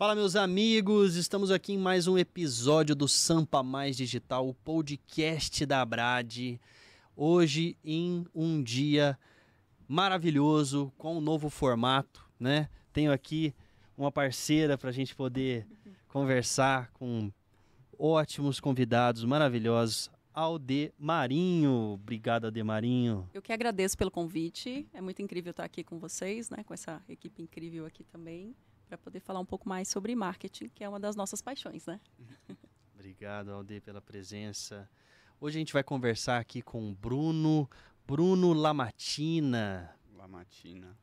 Fala, meus amigos! Estamos aqui em mais um episódio do Sampa Mais Digital, o podcast da Abrad. Hoje, em um dia maravilhoso, com um novo formato, né? Tenho aqui uma parceira para a gente poder conversar com ótimos convidados maravilhosos. Alde Marinho. Obrigado, Alde Marinho. Eu que agradeço pelo convite. É muito incrível estar aqui com vocês, né? Com essa equipe incrível aqui também para poder falar um pouco mais sobre marketing, que é uma das nossas paixões, né? Obrigado, Alde, pela presença. Hoje a gente vai conversar aqui com o Bruno, Bruno Lamatina. Lamatina.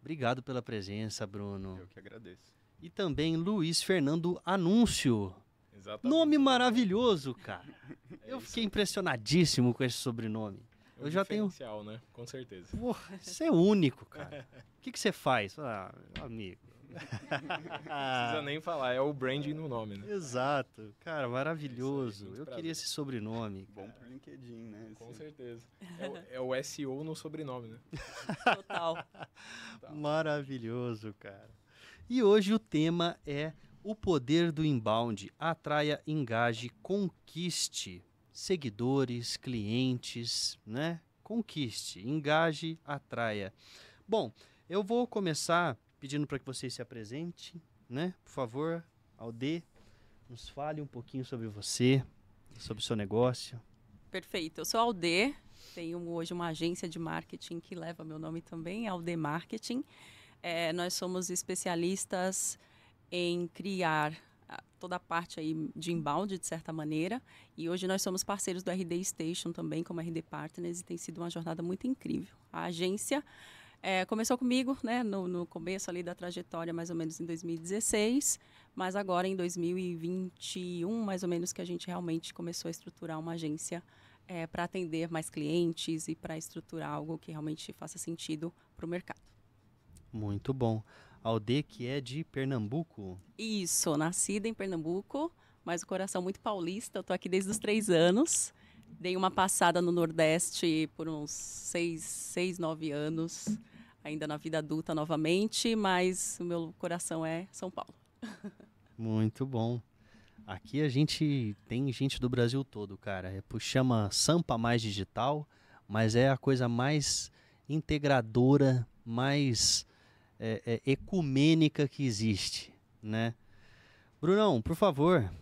Obrigado pela presença, Bruno. Eu que agradeço. E também Luiz Fernando Anúncio. Exatamente. Nome maravilhoso, cara. É eu isso. fiquei impressionadíssimo com esse sobrenome. É eu já tenho. né? Com certeza. Porra, você é único, cara. O que, que você faz? Ah, amigo, não precisa nem falar, é o branding no nome, né? Exato. Cara, maravilhoso. Aí, Eu prazer. queria esse sobrenome. Bom para pro LinkedIn, né? Com certeza. É o, é o SEO no sobrenome, né? Total. maravilhoso, cara. E hoje o tema é o poder do inbound. Atraia, engaje, conquiste seguidores, clientes, né? Conquiste, engaje, atraia. Bom, eu vou começar pedindo para que vocês se apresentem, né? Por favor, Alde, nos fale um pouquinho sobre você, sobre o seu negócio. Perfeito. Eu sou Alde, tenho hoje uma agência de marketing que leva meu nome também, Alde Marketing. É, nós somos especialistas em criar ah, toda a parte aí de embalde, de certa maneira. E hoje nós somos parceiros do RD Station também, como RD Partners, e tem sido uma jornada muito incrível. A agência é, começou comigo, né, no, no, começo ali da trajetória, mais ou menos em 2016, mas agora em 2021, mais ou menos, que a gente realmente começou a estruturar uma agência é, para atender mais clientes e para estruturar algo que realmente faça sentido para o mercado. Muito bom. Alde, que é de Pernambuco. Isso, nascida em Pernambuco, mas o coração muito paulista. Eu estou aqui desde os três anos. Dei uma passada no Nordeste por uns seis, seis nove anos ainda na vida adulta novamente, mas o meu coração é São Paulo. Muito bom. Aqui a gente tem gente do Brasil todo, cara. É, chama Sampa Mais Digital, mas é a coisa mais integradora, mais é, é, ecumênica que existe, né? Brunão, por favor.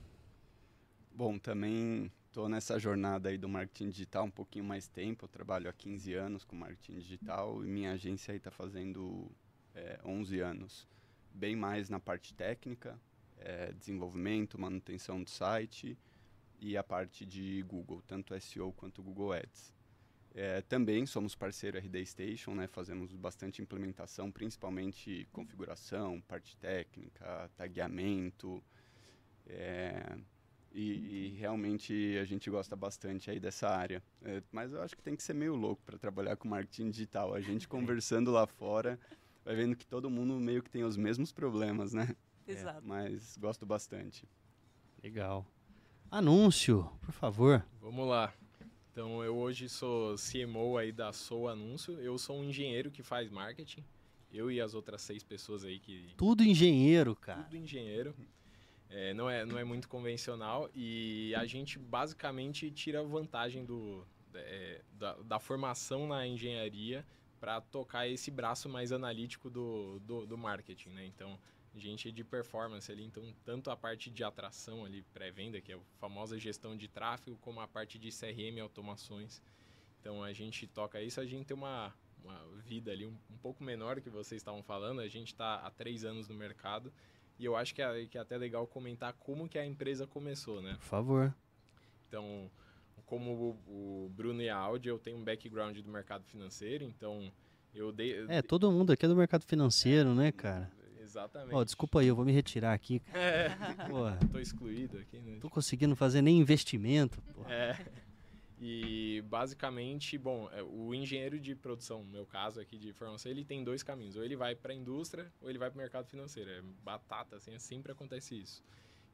Bom, também Estou nessa jornada aí do marketing digital um pouquinho mais tempo. Eu trabalho há 15 anos com marketing digital e minha agência aí está fazendo é, 11 anos. Bem mais na parte técnica, é, desenvolvimento, manutenção do site e a parte de Google, tanto SEO quanto Google Ads. É, também somos parceiro RD Station, né? fazemos bastante implementação, principalmente configuração, parte técnica, tagueamento. É, e, e, realmente a gente gosta bastante aí dessa área. É, mas eu acho que tem que ser meio louco para trabalhar com marketing digital. A gente é. conversando lá fora vai vendo que todo mundo meio que tem os mesmos problemas, né? É. Exato. É, mas gosto bastante. Legal. Anúncio, por favor. Vamos lá. Então, eu hoje sou CMO aí da Sou Anúncio. Eu sou um engenheiro que faz marketing. Eu e as outras seis pessoas aí que. Tudo engenheiro, cara. Tudo engenheiro. É, não, é, não é muito convencional e a gente basicamente tira vantagem do, é, da, da, formação na engenharia para tocar esse braço mais analítico do, do, do, marketing, né? Então, gente é de performance ali, então tanto a parte de atração ali, pré-venda, que é a famosa gestão de tráfego, como a parte de CRM automações. Então, a gente toca isso, a gente tem uma, uma vida ali um, um pouco menor que vocês estavam falando, a gente está há três anos no mercado e eu acho que é, que é até legal comentar como que a empresa começou, né? Por favor. Então, como o, o Bruno e a Audi, eu tenho um background do mercado financeiro, então eu dei... é, todo mundo aqui é do mercado financeiro, é, né, cara? Exatamente. Oh, desculpa aí, eu vou me retirar aqui. É, tô excluído aqui, né? Tô conseguindo fazer nem investimento, pô. É. E basicamente, bom, é, o engenheiro de produção, no meu caso aqui de formação, ele tem dois caminhos. Ou ele vai para a indústria ou ele vai para o mercado financeiro. É batata, assim, é, sempre acontece isso.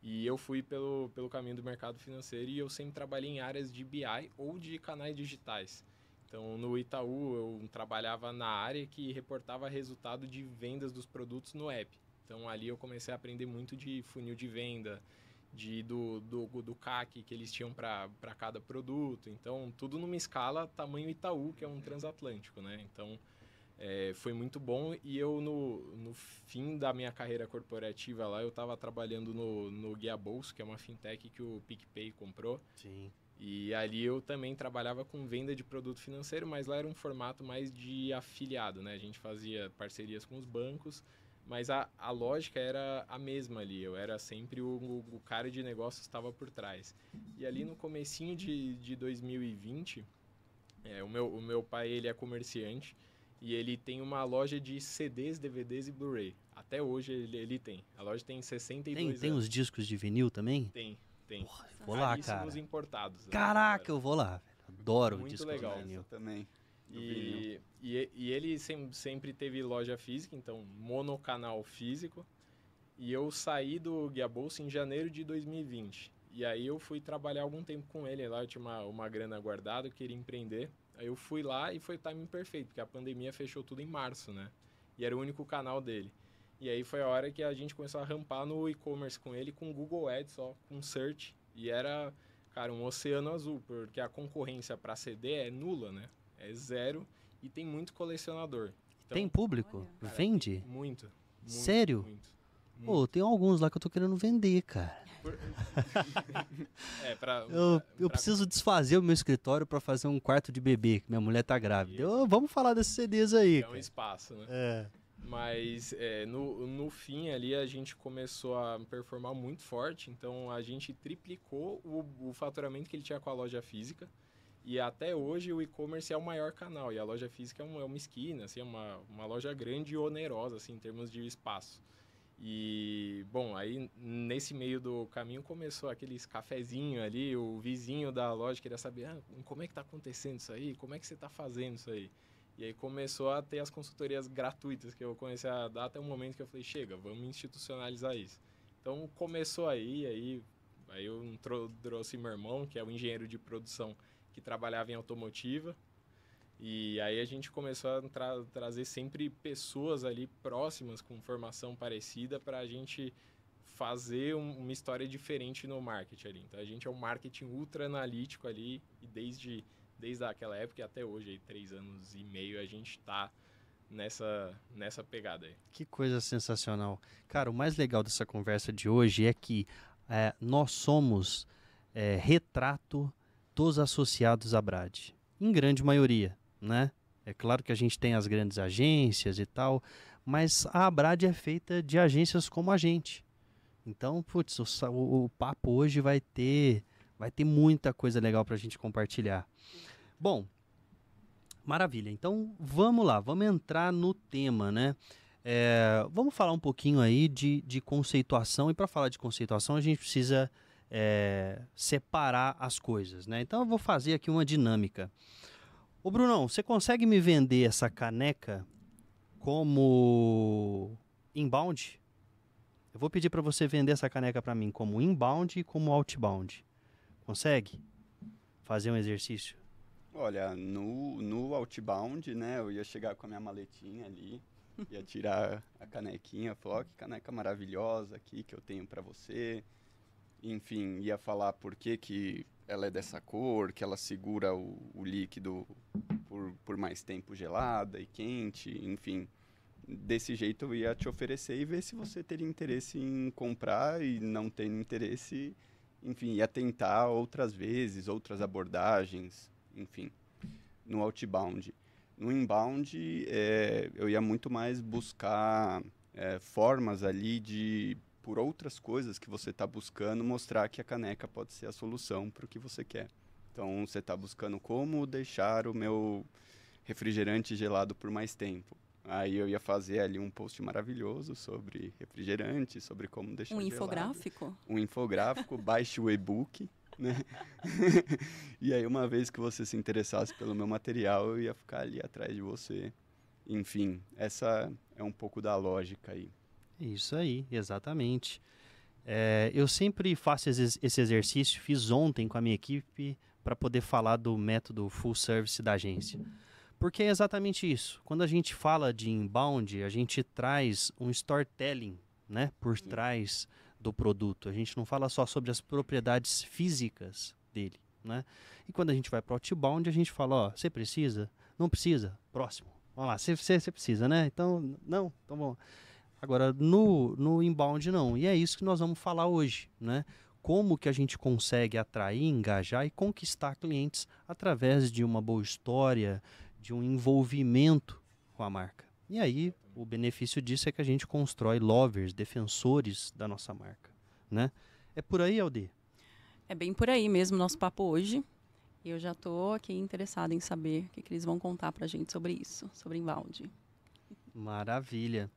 E eu fui pelo, pelo caminho do mercado financeiro e eu sempre trabalhei em áreas de BI ou de canais digitais. Então, no Itaú, eu trabalhava na área que reportava resultado de vendas dos produtos no app. Então, ali eu comecei a aprender muito de funil de venda, de do, do, do CAC que eles tinham para cada produto. Então, tudo numa escala tamanho Itaú, que é um transatlântico, né? Então, é, foi muito bom. E eu, no, no fim da minha carreira corporativa lá, eu estava trabalhando no, no Guia Bolso, que é uma fintech que o PicPay comprou. Sim. E ali eu também trabalhava com venda de produto financeiro, mas lá era um formato mais de afiliado, né? A gente fazia parcerias com os bancos mas a, a lógica era a mesma ali, eu era sempre o, o cara de negócios estava por trás. E ali no comecinho de, de 2020, é, o, meu, o meu pai ele é comerciante e ele tem uma loja de CDs, DVDs e Blu-ray. Até hoje ele, ele tem. A loja tem 62 tem, anos. Tem os discos de vinil também? Tem, tem. Porra, vou lá, cara. importados. Né? Caraca, né, eu vou lá. Adoro Muito o disco legal. de vinil. Essa também e, e, e, ele sempre teve loja física, então monocanal físico. E eu saí do Guia Bolsa em janeiro de 2020. E aí eu fui trabalhar algum tempo com ele lá, eu tinha uma, uma grana guardada, eu queria empreender. Aí eu fui lá e foi o timing perfeito, porque a pandemia fechou tudo em março, né? E era o único canal dele. E aí foi a hora que a gente começou a rampar no e-commerce com ele, com Google Ads só, com search. E era, cara, um oceano azul, porque a concorrência para CD é nula, né? É zero e tem muito colecionador. Então, tem público? Cara, Vende? Muito, muito. Sério? Muito. tem alguns lá que eu tô querendo vender, cara. é, pra, eu, pra, eu preciso pra... desfazer o meu escritório para fazer um quarto de bebê, que minha mulher tá grávida. Eu, vamos falar desses CDs aí. É cara. um espaço, né? É. Mas é, no, no fim ali a gente começou a performar muito forte, então a gente triplicou o, o faturamento que ele tinha com a loja física. E até hoje o e-commerce é o maior canal e a loja física é, é uma, esquina, assim, é uma, uma loja grande e onerosa assim, em termos de espaço. E, bom, aí nesse meio do caminho começou aqueles cafezinho ali, o vizinho da loja queria saber ah, como é que está acontecendo isso aí, como é que você está fazendo isso aí. E aí começou a ter as consultorias gratuitas que eu comecei a dar até um momento que eu falei, chega, vamos institucionalizar isso. Então começou aí, aí, aí eu trouxe meu irmão, que é o engenheiro de produção que trabalhava em automotiva. E aí a gente começou a tra trazer sempre pessoas ali próximas com formação parecida para a gente fazer um, uma história diferente no marketing ali. Então a gente é um marketing ultra analítico ali e desde, desde aquela época até hoje, aí, três anos e meio, a gente está nessa, nessa pegada aí. Que coisa sensacional. Cara, o mais legal dessa conversa de hoje é que é, nós somos é, retrato dos associados à Brad. Em grande maioria, né? É claro que a gente tem as grandes agências e tal, mas a Brad é feita de agências como a gente. Então, putz, o, o papo hoje vai ter, vai ter muita coisa legal para a gente compartilhar. Bom, maravilha. Então, vamos lá, vamos entrar no tema, né? É, vamos falar um pouquinho aí de, de conceituação, e para falar de conceituação, a gente precisa é, separar as coisas, né? Então eu vou fazer aqui uma dinâmica. Ô Brunão, você consegue me vender essa caneca como inbound? Eu vou pedir para você vender essa caneca para mim como inbound e como outbound. Consegue fazer um exercício? Olha, no, no outbound, né, eu ia chegar com a minha maletinha ali, ia tirar a canequinha, falar, que caneca maravilhosa aqui que eu tenho para você enfim, ia falar por que, que ela é dessa cor, que ela segura o, o líquido por, por mais tempo gelada e quente, enfim. Desse jeito eu ia te oferecer e ver se você teria interesse em comprar e não ter interesse, enfim, ia tentar outras vezes, outras abordagens, enfim, no outbound. No inbound, é, eu ia muito mais buscar é, formas ali de por outras coisas que você está buscando, mostrar que a caneca pode ser a solução para o que você quer. Então, você está buscando como deixar o meu refrigerante gelado por mais tempo. Aí eu ia fazer ali um post maravilhoso sobre refrigerante, sobre como deixar um gelado. infográfico. Um infográfico, baixe o e-book, né? e aí uma vez que você se interessasse pelo meu material, eu ia ficar ali atrás de você. Enfim, essa é um pouco da lógica aí. Isso aí, exatamente. É, eu sempre faço esse exercício, fiz ontem com a minha equipe para poder falar do método full service da agência. Porque é exatamente isso. Quando a gente fala de inbound, a gente traz um storytelling né, por trás do produto. A gente não fala só sobre as propriedades físicas dele. Né? E quando a gente vai para outbound, a gente fala, ó, você precisa? Não precisa? Próximo. Vamos lá, você precisa, né? Então, não, então bom. Agora, no, no inbound, não. E é isso que nós vamos falar hoje, né? Como que a gente consegue atrair, engajar e conquistar clientes através de uma boa história, de um envolvimento com a marca. E aí, o benefício disso é que a gente constrói lovers, defensores da nossa marca, né? É por aí, Aldi? É bem por aí mesmo nosso papo hoje. Eu já estou aqui interessada em saber o que, que eles vão contar para a gente sobre isso, sobre inbound. Maravilha.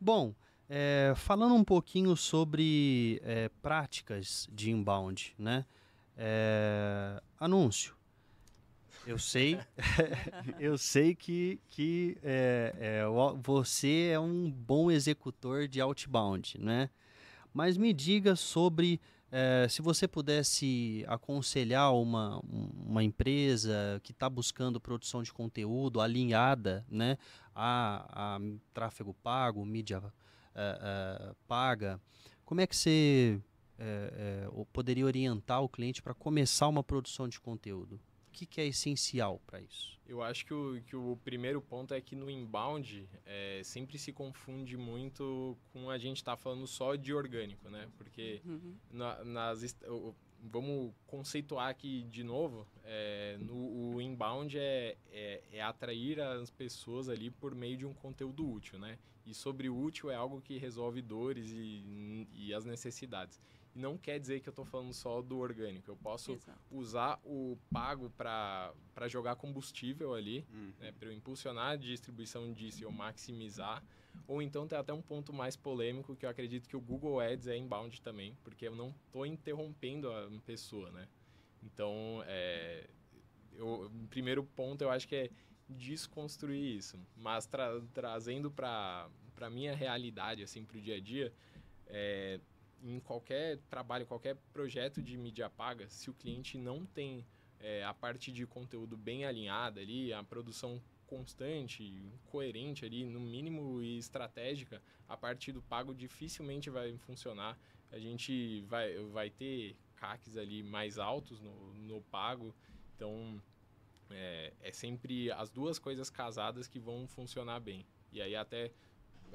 Bom, é, falando um pouquinho sobre é, práticas de inbound, né? É, anúncio. Eu sei, eu sei que, que é, é, você é um bom executor de outbound, né? Mas me diga sobre é, se você pudesse aconselhar uma, uma empresa que está buscando produção de conteúdo alinhada né, a, a tráfego pago, mídia eh, eh, paga, como é que você uh, poderia orientar o cliente para começar uma produção de conteúdo? que, que é essencial para isso? Eu acho que o, que o primeiro ponto é que no inbound é, sempre se confunde muito com a gente estar tá falando só de orgânico, né? Porque uhum. na, nas, vamos conceituar aqui de novo, é, no, o inbound é, é, é, atrair as pessoas ali por meio de um conteúdo útil, né? E sobre o útil é algo que resolve dores e, e as necessidades não quer dizer que eu estou falando só do orgânico. Eu posso Exato. usar o pago para jogar combustível ali, uhum. né, para eu impulsionar a distribuição disso e eu maximizar. Ou então tem até um ponto mais polêmico que eu acredito que o Google Ads é inbound também, porque eu não estou interrompendo a pessoa, né? Então, é, eu, primeiro ponto eu acho que é desconstruir isso, mas tra trazendo para minha realidade, assim, para o dia a dia, é, em qualquer trabalho, qualquer projeto de mídia paga, se o cliente não tem é, a parte de conteúdo bem alinhada ali, a produção constante, coerente ali, no mínimo e estratégica, a parte do pago dificilmente vai funcionar. A gente vai, vai ter caques ali mais altos no, no pago, então é, é sempre as duas coisas casadas que vão funcionar bem. E aí até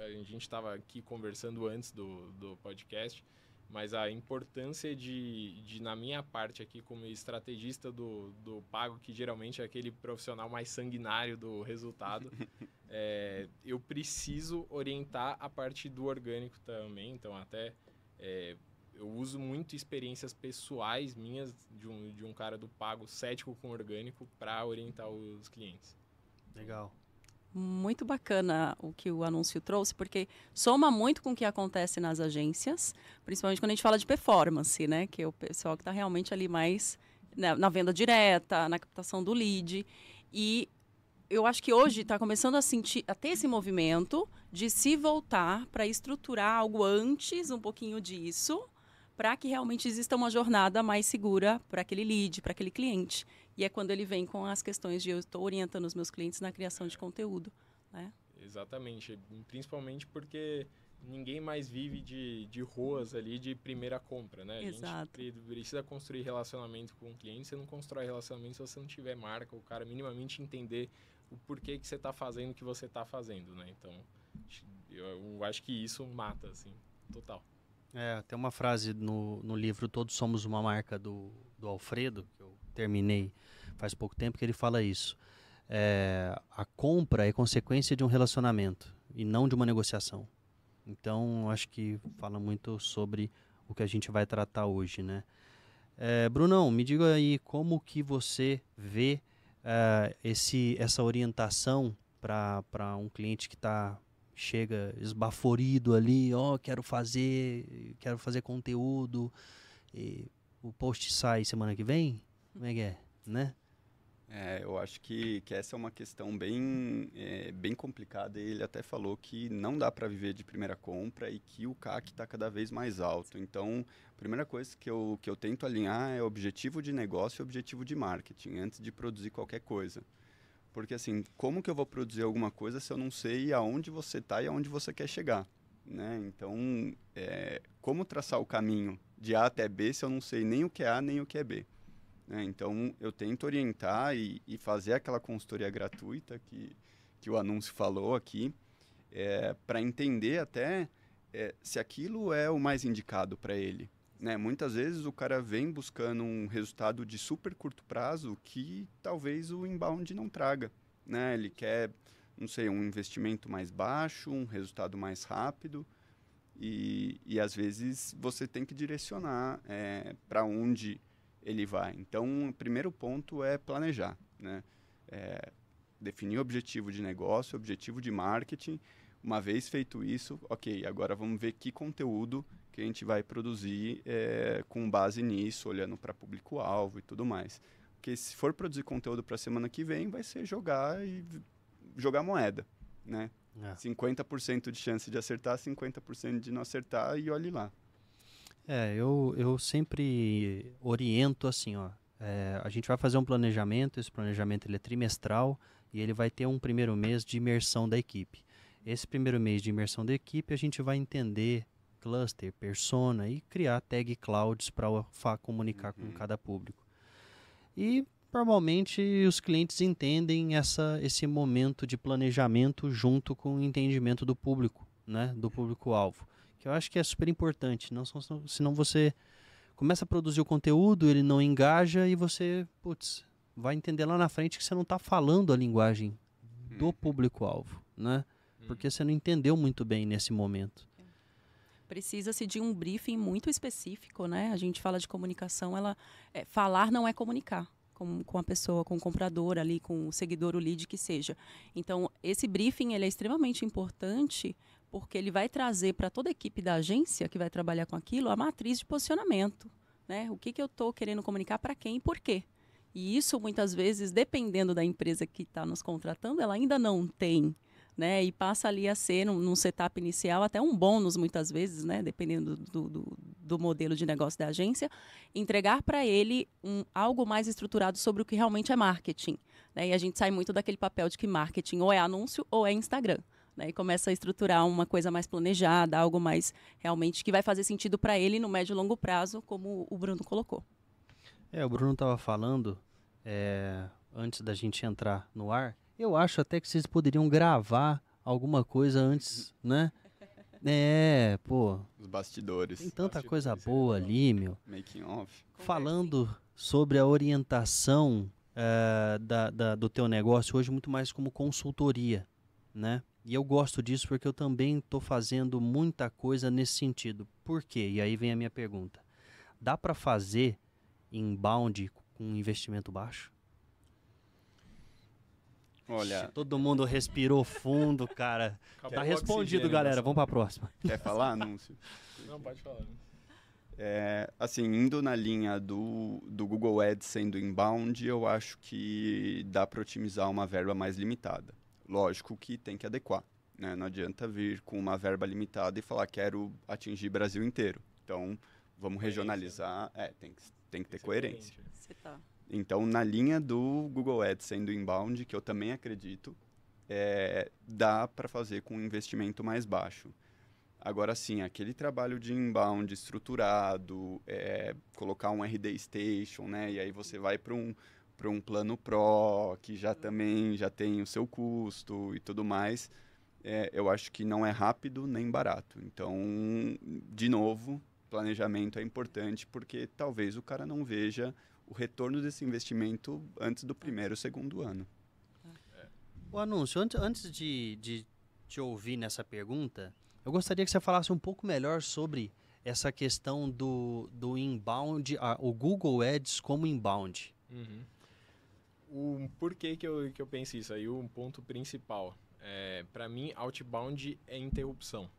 a gente estava aqui conversando antes do, do podcast, mas a importância de, de, na minha parte aqui, como estrategista do, do pago, que geralmente é aquele profissional mais sanguinário do resultado, é, eu preciso orientar a parte do orgânico também. Então, até é, eu uso muito experiências pessoais minhas de um, de um cara do pago cético com orgânico para orientar os clientes. Legal muito bacana o que o anúncio trouxe, porque soma muito com o que acontece nas agências, principalmente quando a gente fala de performance, né? Que é o pessoal que está realmente ali mais na, né, na, venda direta, na captação do lead. E eu acho que hoje está começando a sentir, a ter esse movimento de se voltar para estruturar algo antes, um pouquinho disso, para que realmente exista uma jornada mais segura para aquele lead, para aquele cliente e é quando ele vem com as questões de eu estou orientando os meus clientes na criação de conteúdo. Né? Exatamente. Principalmente porque ninguém mais vive de, de ruas ali de primeira compra, né? Exato. A gente precisa construir relacionamento com o cliente. Você não constrói relacionamento se você não tiver marca, o cara minimamente entender o porquê que você está fazendo o que você está fazendo, né? Então, eu acho que isso mata, assim, total. É, tem uma frase no, no livro Todos Somos Uma Marca, do, do Alfredo, terminei faz pouco tempo, que ele fala isso. É, a compra é consequência de um relacionamento e não de uma negociação. Então, acho que fala muito sobre o que a gente vai tratar hoje, né? É, Brunão, me diga aí como que você vê é, esse, essa orientação para um cliente que está chega esbaforido ali, ó, oh, quero fazer, quero fazer conteúdo, o post sai semana que vem, como é que é, né? É, eu acho que, que essa é uma questão bem, é, bem complicada. Ele até falou que não dá para viver de primeira compra e que o CAC está cada vez mais alto. Então, a primeira coisa que eu, que eu tento alinhar é objetivo de negócio e objetivo de marketing, antes de produzir qualquer coisa. Porque, assim, como que eu vou produzir alguma coisa se eu não sei aonde você está e aonde você quer chegar? Né? Então, é, como traçar o caminho de A até B se eu não sei nem o que é A nem o que é B? Né? Então, eu tento orientar e, e, fazer aquela consultoria gratuita que, que o anúncio falou aqui, é, para entender até é, se aquilo é o mais indicado para ele. Né? Muitas vezes o cara vem buscando um resultado de super curto prazo que talvez o inbound não traga. Né? Ele quer, não sei, um investimento mais baixo, um resultado mais rápido. E, e às vezes você tem que direcionar é, para onde ele vai. Então, o primeiro ponto é planejar, né? É, definir o objetivo de negócio, objetivo de marketing. Uma vez feito isso, ok, agora vamos ver que conteúdo que a gente vai produzir é, com base nisso, olhando para público-alvo e tudo mais. Porque se for produzir conteúdo para a semana que vem, vai ser jogar e jogar moeda, né? É. 50% de chance de acertar, 50% de não acertar e olhe lá. É, eu, eu sempre oriento assim, ó. É, a gente vai fazer um planejamento, esse planejamento ele é trimestral e ele vai ter um primeiro mês de imersão da equipe. Esse primeiro mês de imersão da equipe a gente vai entender cluster, persona e criar tag clouds para comunicar uhum. com cada público. E normalmente os clientes entendem essa, esse momento de planejamento junto com o entendimento do público, né, do público-alvo que eu acho que é super importante. Não, senão, você começa a produzir o conteúdo, ele não engaja e você, putz, vai entender lá na frente que você não está falando a linguagem do uhum. público-alvo, né? Uhum. Porque você não entendeu muito bem nesse momento. Precisa-se de um briefing muito específico, né? A gente fala de comunicação, ela é, falar não é comunicar com, com a pessoa, com o comprador ali, com o seguidor, o lead que seja. Então, esse briefing ele é extremamente importante porque ele vai trazer para toda a equipe da agência que vai trabalhar com aquilo a matriz de posicionamento. Né? O que, que eu estou querendo comunicar para quem e por quê. E isso, muitas vezes, dependendo da empresa que está nos contratando, ela ainda não tem. Né, e passa ali a ser, num, num, setup inicial, até um bônus, muitas vezes, né, dependendo do, do, do, modelo de negócio da agência, entregar para ele um, algo mais estruturado sobre o que realmente é marketing. Né, e a gente sai muito daquele papel de que marketing ou é anúncio ou é Instagram né? E começa a estruturar uma coisa mais planejada, algo mais realmente que vai fazer sentido para ele no médio e longo prazo, como o Bruno colocou. É, o Bruno estava falando é, antes da gente entrar no ar. Eu acho até que vocês poderiam gravar alguma coisa antes, né? É, pô. Os bastidores. Tem tanta bastidores, coisa é. boa é, ali, meu. Making off. Falando sobre a orientação uh, da, da, do teu negócio hoje, muito mais como consultoria, né? E eu gosto disso porque eu também estou fazendo muita coisa nesse sentido. Por quê? E aí vem a minha pergunta. Dá para fazer inbound com investimento baixo? Olha. todo mundo respirou fundo, cara. Acabou tá respondido, galera. Vamos para a próxima. Quer falar, anúncio? Não, pode falar. É, assim, indo na linha do, do Google Ads sendo inbound, eu acho que dá para otimizar uma verba mais limitada. Lógico que tem que adequar. Né? Não adianta vir com uma verba limitada e falar quero atingir Brasil inteiro. Então, vamos regionalizar. É, tem que, tem que ter coerência. Tá. Então, na linha do Google Ads sendo inbound, que eu também acredito, é, dá para fazer com um investimento mais baixo. Agora sim, aquele trabalho de inbound estruturado, é, colocar um RD Station, né? E aí você vai para um, para um plano Pro, que já uhum. também já tem o seu custo e tudo mais, é, eu acho que não é rápido nem barato. Então, de novo, planejamento é importante porque talvez o cara não veja o retorno desse investimento antes do primeiro ou segundo ano. É. O anúncio, antes de, de te ouvir nessa pergunta, eu gostaria que você falasse um pouco melhor sobre essa questão do, do inbound, a, o Google Ads como inbound. Uhum o porquê que eu, que eu penso isso aí, o ponto principal. É, para mim, outbound é interrupção.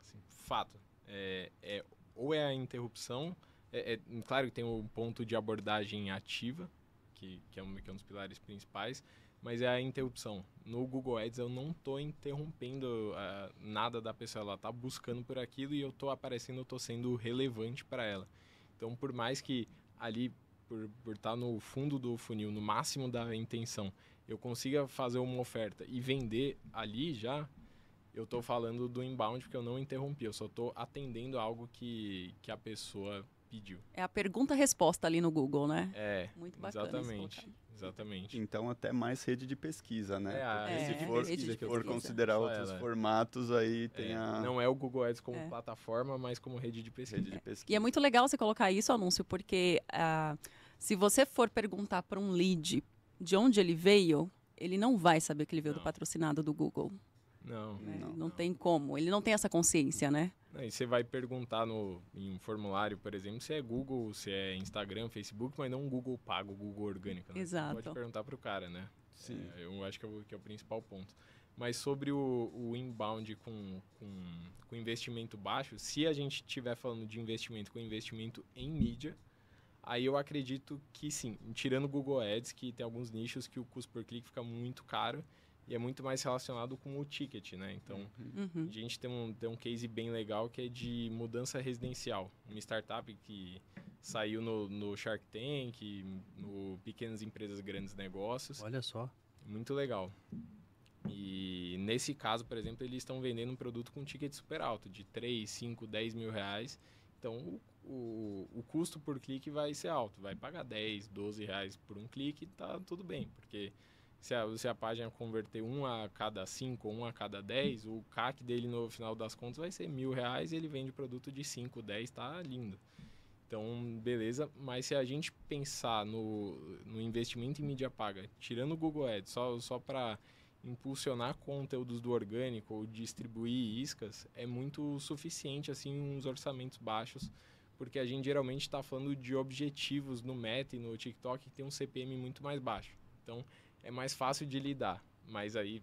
Assim, fato. É, é, ou é a interrupção, é, é, claro que tem um ponto de abordagem ativa, que, que, é um, que é um dos pilares principais, mas é a interrupção. No Google Ads eu não estou interrompendo uh, nada da pessoa, ela está buscando por aquilo e eu estou aparecendo, eu estou sendo relevante para ela. Então, por mais que ali por, por estar tá no fundo do funil, no máximo da intenção, eu consiga fazer uma oferta e vender ali já, eu estou falando do inbound porque eu não interrompi, eu só estou atendendo algo que, que a pessoa pediu. É a pergunta-resposta ali no Google, né? É. Muito bacana. Exatamente. Exatamente. Então, até mais rede de pesquisa, né? É, é, se for, se for considerar Só outros ela. formatos, aí é, tem é, a. Não é o Google Ads como é. plataforma, mas como rede de pesquisa. Rede de pesquisa. E é muito legal você colocar isso, anúncio, porque. Uh, se você for perguntar para um lead de onde ele veio, ele não vai saber que ele veio não. do patrocinado do Google. Não, né? não, não, tem como. Ele não tem essa consciência, né? E você vai perguntar no, em um formulário, por exemplo, se é Google, se é Instagram, Facebook, mas não um Google pago, Google orgânico. Né? Exato. Você pode perguntar para o cara, né? Sim. É, eu acho que é, o, que é o principal ponto. Mas sobre o, o inbound com, com, com investimento baixo, se a gente estiver falando de investimento com investimento em mídia, Aí eu acredito que sim, tirando o Google Ads, que tem alguns nichos que o custo por clique fica muito caro e é muito mais relacionado com o ticket, né? Então, uhum. a gente tem um, tem um case bem legal que é de mudança residencial. Uma startup que saiu no, no Shark Tank, no Pequenas Empresas Grandes Negócios. Olha só. Muito legal. E nesse caso, por exemplo, eles estão vendendo um produto com ticket super alto, de 3, 5, 10 mil reais. Então, o o, o custo por clique vai ser alto. Vai pagar 10, 12 reais por um clique, tá tudo bem, porque se a, se a página converter um a cada 5 ou um a cada 10, o CAC dele no final das contas vai ser mil reais e ele vende produto de 5, 10, tá lindo. Então, beleza, mas se a gente pensar no, no investimento em mídia paga, tirando o Google Ads, só, só para impulsionar conteúdos do orgânico ou distribuir iscas, é muito suficiente assim uns orçamentos baixos porque a gente geralmente está falando de objetivos no Meta e no TikTok que tem um CPM muito mais baixo. Então, é mais fácil de lidar. Mas aí,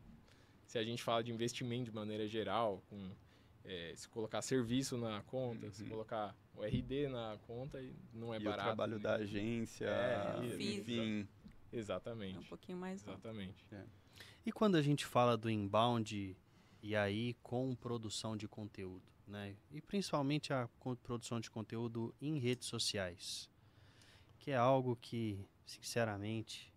se a gente fala de investimento de maneira geral, com é, se colocar serviço na conta, uhum. se colocar o RD na conta, não é e barato. o trabalho né? da agência, é, enfim. Exatamente. É um pouquinho mais Exatamente. É. E quando a gente fala do inbound, e aí com produção de conteúdo? né? E principalmente a produção de conteúdo em redes sociais, que é algo que, sinceramente,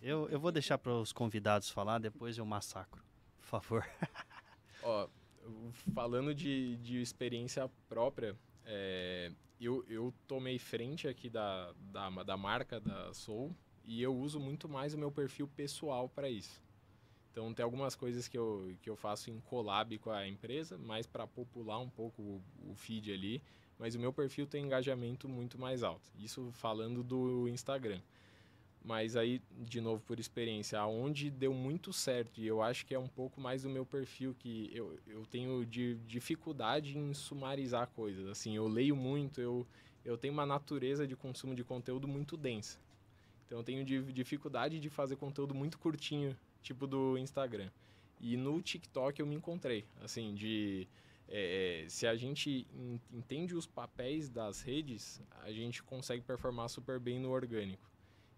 eu, eu vou deixar para os convidados falar, depois eu massacro. Por favor. Ó, falando de, de experiência própria, é, eu, eu tomei frente aqui da, da, da marca da Soul e eu uso muito mais o meu perfil pessoal para isso. Então tem algumas coisas que eu, que eu faço em collab com a empresa, mais para popular um pouco o, o, feed ali, mas o meu perfil tem engajamento muito mais alto. Isso falando do Instagram. Mas aí, de novo, por experiência, aonde deu muito certo, e eu acho que é um pouco mais do meu perfil, que eu, eu tenho de dificuldade em sumarizar coisas. Assim, eu leio muito, eu, eu tenho uma natureza de consumo de conteúdo muito densa. Então eu tenho dificuldade de fazer conteúdo muito curtinho tipo do Instagram. E no TikTok eu me encontrei, assim, de. É, é se a gente entende os papéis das redes, a gente consegue performar super bem no orgânico.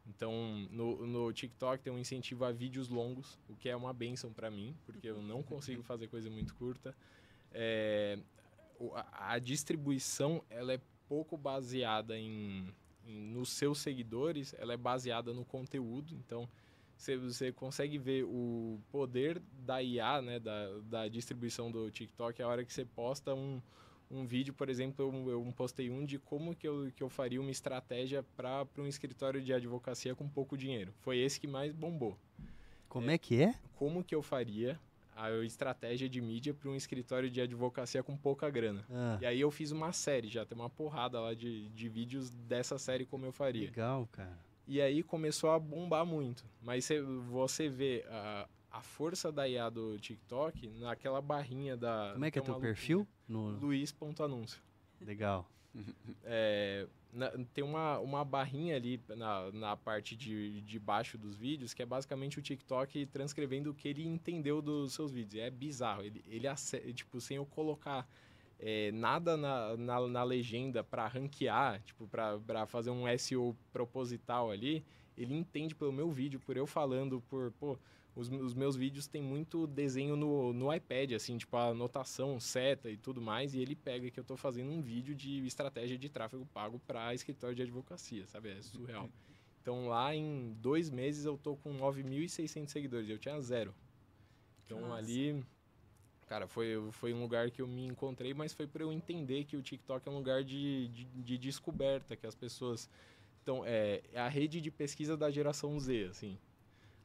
Então, no, no TikTok tem um incentivo a vídeos longos, o que é uma benção para mim, porque eu não consigo fazer coisa muito curta. É, a distribuição ela é pouco baseada em, em nos seus seguidores, ela é baseada no conteúdo. Então, você, você consegue ver o poder da IA, né, da, da distribuição do TikTok, a hora que você posta um, um vídeo, por exemplo, eu, eu postei um de como que eu, que eu faria uma estratégia para um escritório de advocacia com pouco dinheiro. Foi esse que mais bombou. Como é, é que é? Como que eu faria a estratégia de mídia para um escritório de advocacia com pouca grana. Ah. E aí eu fiz uma série, já tem uma porrada lá de, de vídeos dessa série como eu faria. Legal, cara. E aí começou a bombar muito. Mas cê, você vê a, a força da IA do TikTok naquela barrinha da. Como é que é teu perfil? No... Luiz.anúncio. Legal. É, na, tem uma, uma barrinha ali na, na parte de, de baixo dos vídeos que é basicamente o TikTok transcrevendo o que ele entendeu dos seus vídeos. É bizarro. Ele, ele tipo, sem eu colocar é, nada na, na, na legenda para ranquear, tipo, para fazer um SEO proposital ali, ele entende pelo meu vídeo, por eu falando, por, pô, os, os meus vídeos tem muito desenho no, no iPad, assim, tipo, a anotação, seta e tudo mais, e ele pega que eu estou fazendo um vídeo de estratégia de tráfego pago para escritório de advocacia, sabe? É surreal. Então, lá em dois meses eu tô com 9.600 seguidores, eu tinha zero. Então, Nossa. ali Cara, foi, foi um lugar que eu me encontrei, mas foi para eu entender que o TikTok é um lugar de, de, de descoberta, que as pessoas. Então, é, é a rede de pesquisa da geração Z, assim.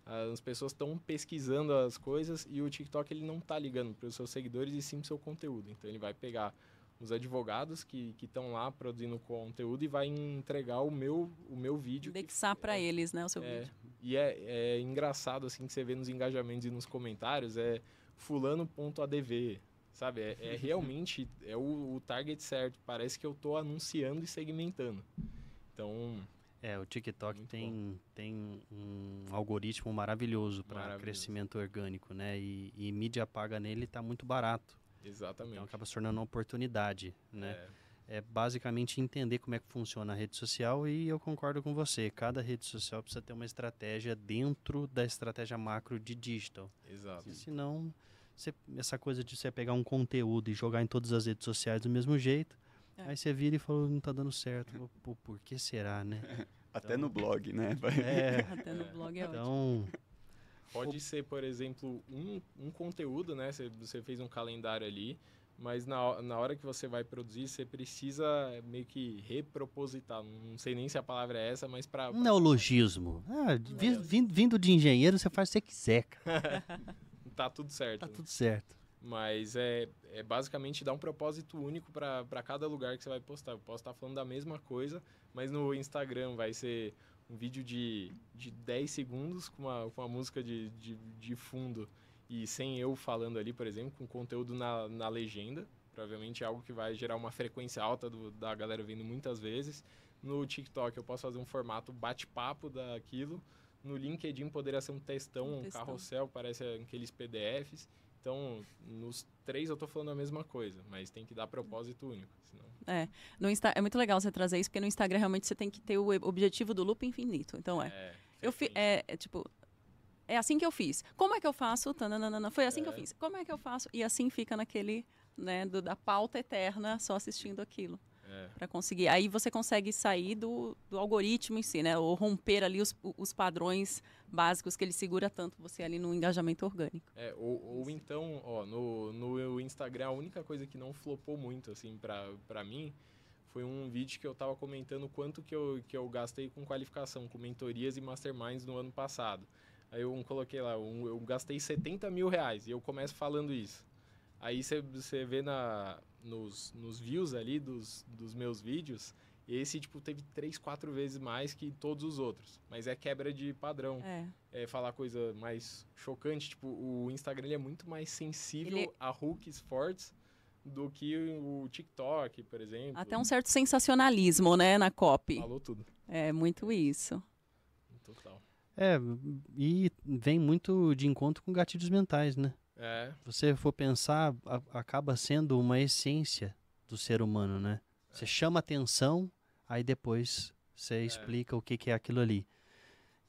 As pessoas estão pesquisando as coisas e o TikTok ele não está ligando para os seus seguidores e sim para o seu conteúdo. Então, ele vai pegar os advogados que estão lá produzindo conteúdo e vai entregar o meu, o meu vídeo. Indexar para é, eles, né, o seu é, vídeo. E é, é engraçado, assim, que você vê nos engajamentos e nos comentários, é fulano.adv, sabe? É, é, realmente é o, o, target certo. Parece que eu estou anunciando e segmentando. Então. É, o TikTok tem, tem um algoritmo maravilhoso para crescimento orgânico, né? E, e, mídia paga nele está muito barato. Exatamente. Então acaba se tornando uma oportunidade, né? É. é basicamente entender como é que funciona a rede social e eu concordo com você. Cada rede social precisa ter uma estratégia dentro da estratégia macro de digital. Exato. Senão você, essa coisa de você pegar um conteúdo e jogar em todas as redes sociais do mesmo jeito, é. aí você vira e fala, não está dando certo. Pô, por que será, né? Até então, no blog, né? É, até no blog é então, ótimo. Pode ser, por exemplo, um, um conteúdo, né? Você, você fez um calendário ali, mas na, na hora que você vai produzir, você precisa meio que repropositar. Não sei nem se a palavra é essa, mas para. um Neologismo. Ah, vindo, vindo de engenheiro, você faz o que você quiser, cara. tá tudo certo. Tá né? tudo certo. Mas é, é basicamente dar um propósito único para cada lugar que você vai postar. Eu posso estar tá falando da mesma coisa, mas no Instagram vai ser um vídeo de, de 10 segundos com uma, com uma música de, de, de fundo e sem eu falando ali, por exemplo, com conteúdo na, na legenda. Provavelmente é algo que vai gerar uma frequência alta do, da galera vindo muitas vezes. No TikTok eu posso fazer um formato bate-papo daquilo no LinkedIn poderia ser um textão, um, um carrossel, parece aqueles PDFs. Então, nos três eu estou falando a mesma coisa, mas tem que dar propósito único. Senão... É. No Insta... É muito legal você trazer isso, porque no Instagram realmente você tem que ter o objetivo do loop infinito. Então é. é eu fi... É, é, tipo. É assim que eu fiz. Como é que eu faço? Tananana. Foi assim é. que eu é. fiz. Como é que eu faço? E assim fica naquele, né, do, da pauta eterna, só assistindo aquilo. É. Para conseguir. Aí você consegue sair do, do algoritmo em si, né? Ou romper ali os, os padrões básicos que ele segura tanto você ali no engajamento orgânico. É, ou, ou então, ó, no, no Instagram, a única coisa que não flopou muito, assim, para mim, foi um vídeo que eu estava comentando quanto que eu, que eu gastei com qualificação, com mentorias e masterminds no ano passado. Aí eu coloquei lá, um, eu gastei 70 mil reais e eu começo falando isso. Aí você vê na, nos, nos views ali dos, dos meus vídeos, esse, tipo, teve três, quatro vezes mais que todos os outros. Mas é quebra de padrão. É. é falar coisa mais chocante. Tipo, o Instagram é muito mais sensível ele... É a hooks fortes do que o TikTok, por exemplo. Até um certo sensacionalismo, né, na copy. Falou tudo. É, muito isso. Total. É, e vem muito de encontro com gatilhos mentais, né? É. Você for pensar, a, acaba sendo uma essência do ser humano, né? É. Você chama atenção, aí depois você é. explica o que, que é aquilo ali.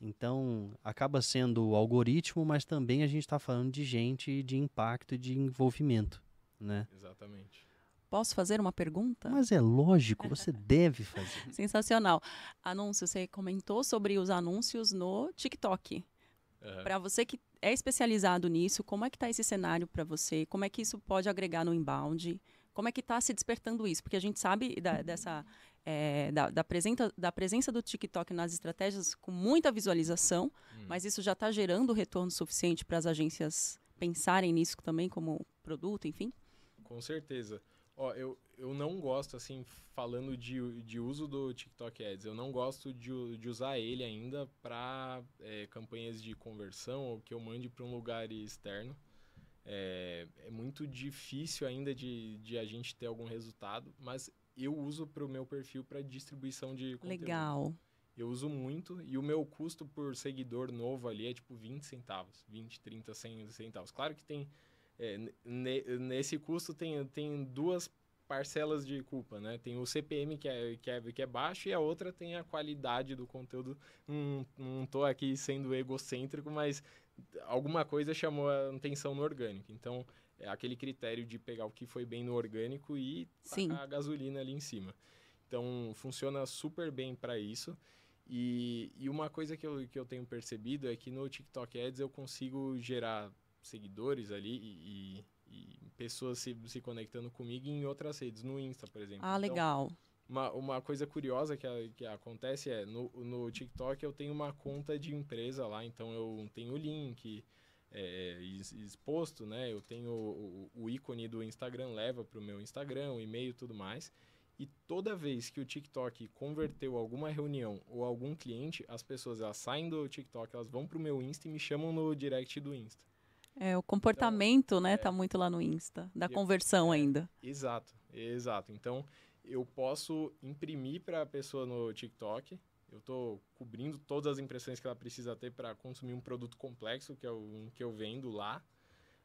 Então, acaba sendo o algoritmo, mas também a gente está falando de gente, de impacto e de envolvimento, né? Exatamente. Posso fazer uma pergunta? Mas é lógico, você deve fazer. Sensacional. Anúncio, você comentou sobre os anúncios no TikTok. Uhum. Para você que é especializado nisso, como é que está esse cenário para você? Como é que isso pode agregar no inbound? Como é que está se despertando isso? Porque a gente sabe da, dessa é, da, da, presença, da presença do TikTok nas estratégias com muita visualização, hum. mas isso já está gerando retorno suficiente para as agências pensarem nisso também como produto, enfim? Com certeza. Ó, eu, eu não gosto, assim, falando de, de uso do TikTok Ads, eu não gosto de, de usar ele ainda para é, campanhas de conversão ou que eu mande para um lugar externo. É, é muito difícil ainda de, de a gente ter algum resultado, mas eu uso para o meu perfil para distribuição de conteúdo. Legal. Eu uso muito e o meu custo por seguidor novo ali é tipo 20 centavos, 20, 30, 100 centavos. Claro que tem é, ne, nesse custo tem, tem duas parcelas de culpa, né? Tem o CPM que é, que é, que é baixo e a outra tem a qualidade do conteúdo. não estou aqui sendo egocêntrico, mas alguma coisa chamou a atenção no orgânico. Então, é aquele critério de pegar o que foi bem no orgânico e Sim. a gasolina ali em cima. Então, funciona super bem para isso. E, e, uma coisa que eu, que eu tenho percebido é que no TikTok Ads eu consigo gerar seguidores ali e, e, pessoas se, se conectando comigo em outras redes, no Insta, por exemplo. Ah, então, legal. Uma, uma coisa curiosa que, que acontece é, no, no TikTok eu tenho uma conta de empresa lá, então eu tenho o link é, exposto, né? Eu tenho o, o, ícone do Instagram, leva para o meu Instagram, o e-mail e tudo mais. E toda vez que o TikTok converteu alguma reunião ou algum cliente, as pessoas elas saem do TikTok, elas vão pro meu Insta e me chamam no direct do Insta. É, o comportamento, então, né, é, tá muito lá no Insta, da é conversão é, ainda. Exato, exato. Então, eu posso imprimir para a pessoa no TikTok, eu estou cobrindo todas as impressões que ela precisa ter para consumir um produto complexo, que é o que eu vendo lá,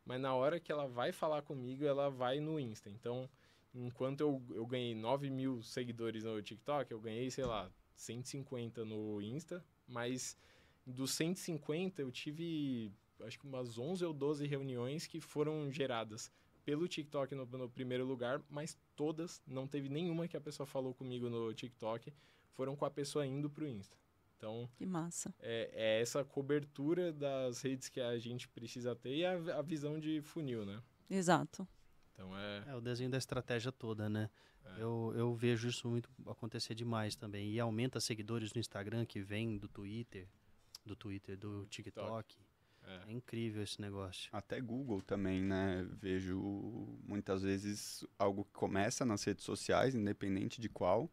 mas na hora que ela vai falar comigo, ela vai no Insta. Então, enquanto eu, eu ganhei 9 mil seguidores no TikTok, eu ganhei, sei lá, 150 no Insta, mas dos 150 eu tive acho que umas 11 ou 12 reuniões que foram geradas pelo TikTok no, no, primeiro lugar, mas todas, não teve nenhuma que a pessoa falou comigo no TikTok, foram com a pessoa indo para o Insta. Então, que massa. É, é essa cobertura das redes que a gente precisa ter e a, a visão de funil, né? Exato. Então é... é o desenho da estratégia toda, né? É. Eu, eu vejo isso muito acontecer demais também. E aumenta seguidores no Instagram que vem do Twitter, do Twitter, do TikTok. TikTok. É. é. incrível esse negócio. Até Google também, né? Vejo muitas vezes algo que começa nas redes sociais, independente de qual,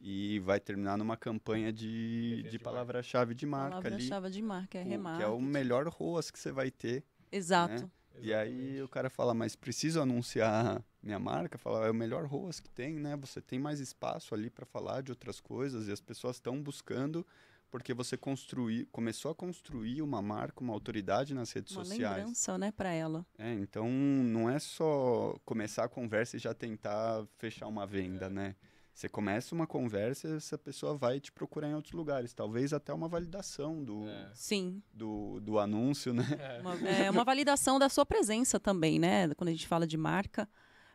e vai terminar numa campanha de, de palavra-chave de marca. Palavra-chave de marca, é remarca. Que é o melhor ROAS que você vai ter. Né? Exato. Né? E aí o cara fala, mas preciso anunciar minha marca? Fala, é o melhor ROAS que tem, né? Você tem mais espaço ali para falar de outras coisas e as pessoas estão buscando porque você construir, começou a construir uma marca, uma autoridade nas redes uma sociais. Uma lembrança, né, para ela. É, então não é só começar a conversa e já tentar fechar uma venda, é. né? Você começa uma conversa e essa pessoa vai te procurar em outros lugares. Talvez até uma validação do, é. Sim. do, do anúncio, né? É. Uma, é uma validação da sua presença também, né? Quando a gente fala de marca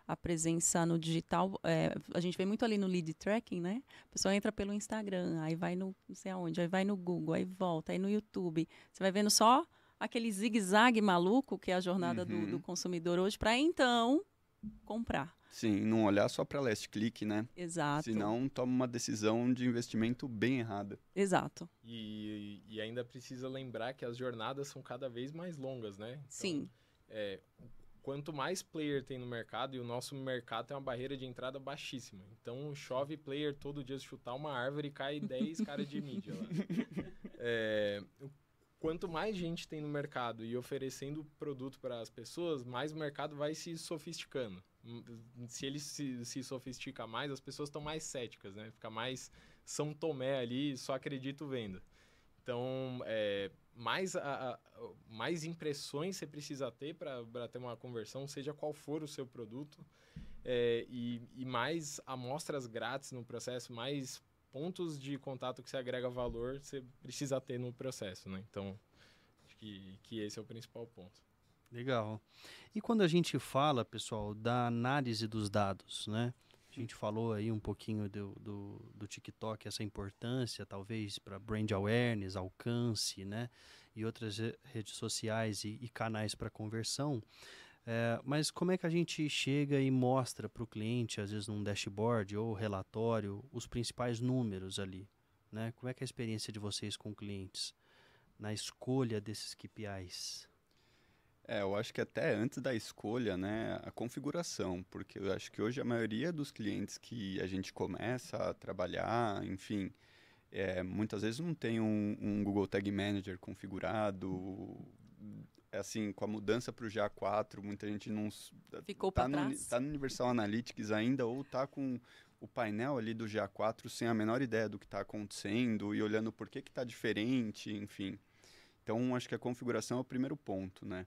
a presença no digital. É, a gente vê muito ali no lead tracking, né? A pessoa entra pelo Instagram, aí vai no não sei aonde, aí vai no Google, aí volta, aí no YouTube. Você vai vendo só aquele zigue-zague maluco que é a jornada uhum. do, do consumidor hoje, para então comprar. Sim, não olhar só para last click, né? Exato. Senão toma uma decisão de investimento bem errada. Exato. E, e ainda precisa lembrar que as jornadas são cada vez mais longas, né? Então, Sim. É, quanto mais player tem no mercado, e o nosso mercado tem uma barreira de entrada baixíssima. Então chove player todo dia se chutar uma árvore e cai 10 caras de mídia lá. É, quanto mais gente tem no mercado e oferecendo produto para as pessoas, mais o mercado vai se sofisticando. Hum, se ele se, se sofistica mais, as pessoas estão mais céticas, né? Fica mais São Tomé ali, só acredito vendo. Então, é, mais, a, a, mais impressões você precisa ter para ter uma conversão, seja qual for o seu produto, é, e, e mais amostras grátis no processo, mais pontos de contato que você agrega valor, você precisa ter no processo, né? Então, acho que, que esse é o principal ponto. Legal. E quando a gente fala, pessoal, da análise dos dados, né? A gente falou aí um pouquinho do, do, do TikTok, essa importância, talvez, para brand awareness, alcance, né? E outras redes sociais e, e canais para conversão. É, mas como é que a gente chega e mostra para o cliente, às vezes num dashboard ou relatório, os principais números ali? Né? Como é que é a experiência de vocês com clientes na escolha desses KPIs? É, eu acho que até antes da escolha, né, a configuração, porque eu acho que hoje a maioria dos clientes que a gente começa a trabalhar, enfim, é, muitas vezes não tem um, um, Google Tag Manager configurado. Assim, com a mudança para o GA4, muita gente não. Ficou tá para trás. Está no Universal Analytics ainda, ou está com o painel ali do GA4 sem a menor ideia do que está acontecendo e olhando por que está diferente, enfim. Então, acho que a configuração é o primeiro ponto, né?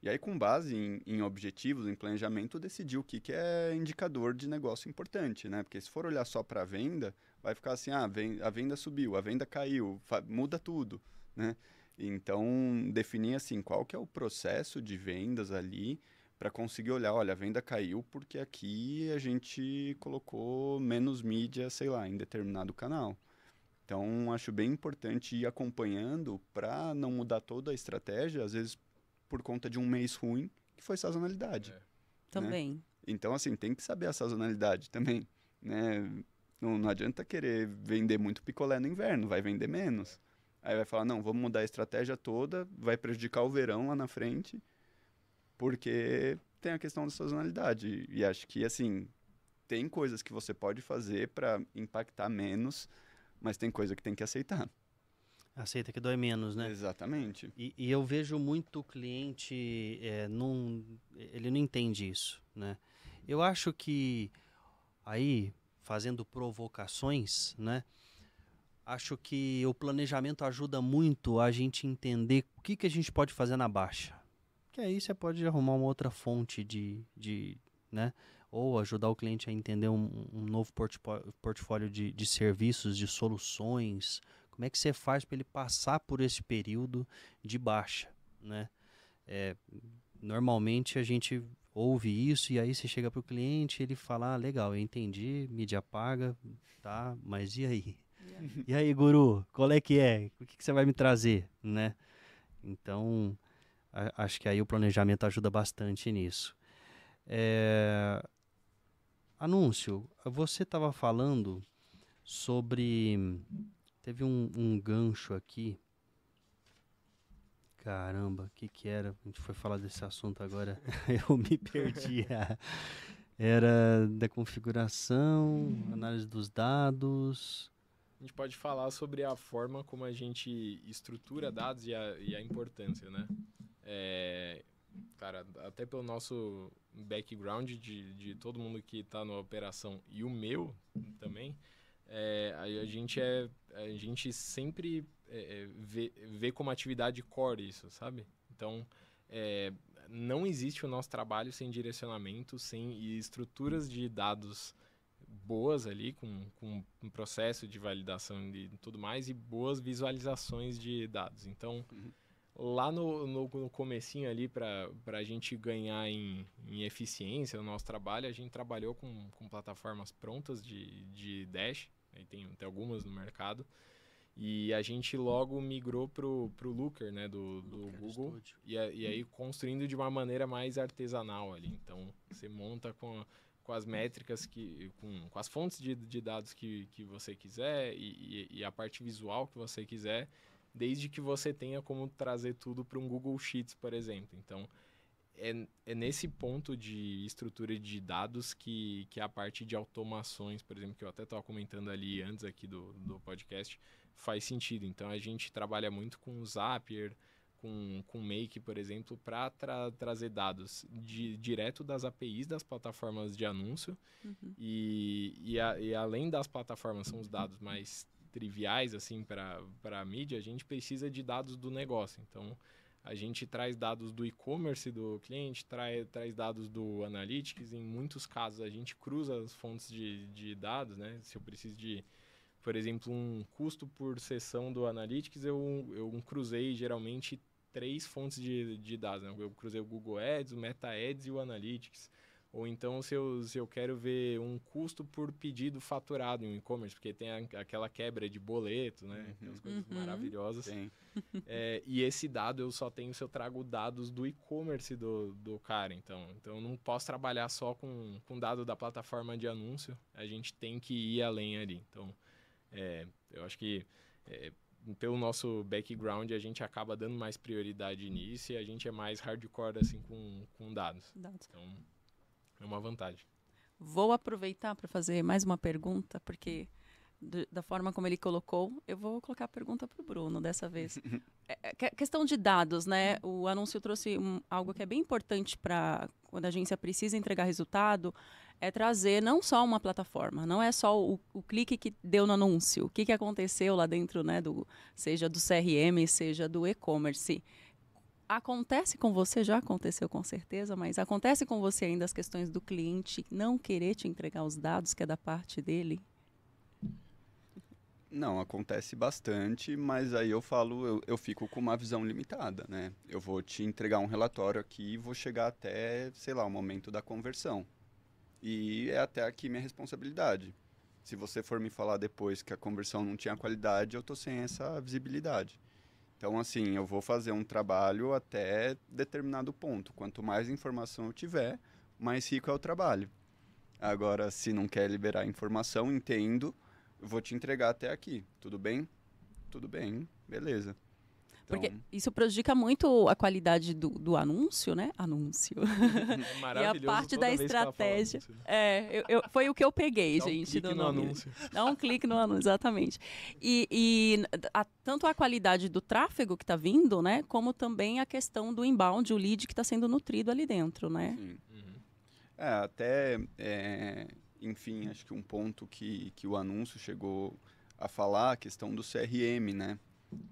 E aí, com base em, em objetivos, em planejamento, decidiu o que, que é indicador de negócio importante, né? Porque se for olhar só para a venda, vai ficar assim, ah, a venda subiu, a venda caiu, muda tudo, né? Então, definir assim, qual que é o processo de vendas ali para conseguir olhar, olha, a venda caiu porque aqui a gente colocou menos mídia, sei lá, em determinado canal. Então, acho bem importante ir acompanhando para não mudar toda a estratégia, às vezes por conta de um mês ruim, que foi sazonalidade. É. Né? Também. Então, assim, tem que saber a sazonalidade também, né? Não, não adianta querer vender muito picolé no inverno, vai vender menos. Aí vai falar, não, vamos mudar a estratégia toda, vai prejudicar o verão lá na frente, porque tem a questão da sazonalidade. E acho que, assim, tem coisas que você pode fazer para impactar menos, mas tem coisa que tem que aceitar. Aceita que dói menos, né? Exatamente. E, e eu vejo muito cliente, é, num, ele não entende isso, né? Eu acho que aí, fazendo provocações, né? Acho que o planejamento ajuda muito a gente entender o que, que a gente pode fazer na baixa. Que aí você pode arrumar uma outra fonte de, de né? Ou ajudar o cliente a entender um, um novo portfólio de, de serviços, de soluções, como é que você faz para ele passar por esse período de baixa, né? É, normalmente a gente ouve isso e aí você chega para o cliente ele fala, ah, legal, eu entendi, mídia paga, tá, mas e aí? E aí, guru, qual é que é? O que, que você vai me trazer, né? Então, a, acho que aí o planejamento ajuda bastante nisso. É... Anúncio, você estava falando sobre Teve um, um gancho aqui. Caramba, o que que era? A gente foi falar desse assunto agora, eu me perdi. Era da configuração, análise dos dados. A gente pode falar sobre a forma como a gente estrutura dados e a, e a importância, né? É, cara, até pelo nosso background de, de todo mundo que está na operação e o meu também, é, a, gente é, a gente sempre é, é, vê, vê como atividade core isso, sabe? Então, é, não existe o nosso trabalho sem direcionamento, sem estruturas de dados boas ali, com, com um processo de validação e tudo mais, e boas visualizações de dados. Então, uhum. lá no, no, no, comecinho ali, para a gente ganhar em, em eficiência o nosso trabalho, a gente trabalhou com, com plataformas prontas de, de Dash, tem, tem algumas no mercado. E a gente logo migrou pro, pro Looker, né, do, do Looker Google. Do e, e aí construindo de uma maneira mais artesanal ali. Então, você monta com, com as métricas, que com, com as fontes de, de dados que, que você quiser e, e, e a parte visual que você quiser, desde que você tenha como trazer tudo para um Google Sheets, por exemplo. Então, é, é nesse ponto de estrutura de dados que, que é a parte de automações, por exemplo, que eu até estava comentando ali antes aqui do, do podcast, faz sentido. Então a gente trabalha muito com o Zapier, com, com Make, por exemplo, para tra trazer dados de, direto das APIs das plataformas de anúncio. Uhum. E, e, a, e além das plataformas, são os dados mais triviais assim para a mídia, a gente precisa de dados do negócio. Então a gente traz dados do e-commerce do cliente, trai, traz dados do Analytics. Em muitos casos, a gente cruza as fontes de, de dados, né? Se eu preciso de, por exemplo, um custo por sessão do Analytics, eu, eu cruzei geralmente três fontes de, de dados. Né? Eu cruzei o Google Ads, o Meta Ads e o Analytics. Ou então se eu, se eu quero ver um custo por pedido faturado em um e-commerce, porque tem a, aquela quebra de boleto, né? Uhum. Aquelas uhum. coisas uhum. maravilhosas. É, e esse dado eu só tenho se eu trago dados do e-commerce do, do cara, então. Então eu não posso trabalhar só com, com dado da plataforma de anúncio. A gente tem que ir além ali. Então, é, eu acho que... É, pelo nosso background, a gente acaba dando mais prioridade nisso e a gente é mais hardcore assim com, com dados. dados. Então... É uma vantagem. Vou aproveitar para fazer mais uma pergunta, porque da forma como ele colocou, eu vou colocar a pergunta para o Bruno dessa vez. É, é questão de dados, né? Uhum. O anúncio trouxe um, algo que é bem importante para quando a agência precisa entregar resultado, é trazer não só uma plataforma, não é só o, o clique que deu no anúncio, o que, que aconteceu lá dentro, né? Do, seja do CRM, seja do e-commerce acontece com você, já aconteceu com certeza, mas acontece com você ainda as questões do cliente não querer te entregar os dados que é da parte dele? Não, acontece bastante, mas aí eu falo, eu, eu fico com uma visão limitada, né? Eu vou te entregar um relatório aqui e vou chegar até, sei lá, o momento da conversão. E é até aqui minha responsabilidade. Se você for me falar depois que a conversão não tinha qualidade, eu tô sem essa visibilidade. Então, assim, eu vou fazer um trabalho até determinado ponto. Quanto mais informação eu tiver, mais rico é o trabalho. Agora, se não quer liberar informação, entendo, vou te entregar até aqui. Tudo bem? Tudo bem, beleza. Então... Porque isso prejudica muito a qualidade do, do anúncio, né? Anúncio. Maravilhoso. e a parte da estratégia. É, eu, eu, foi o que eu peguei, Dá um gente. Clique no anúncio. Dá um clique no anúncio, exatamente. E, e a, tanto a qualidade do tráfego que está vindo, né? Como também a questão do inbound, o lead que está sendo nutrido ali dentro, né? Sim. Uhum. É, até, é, enfim, acho que um ponto que, que o anúncio chegou a falar, a questão do CRM, né?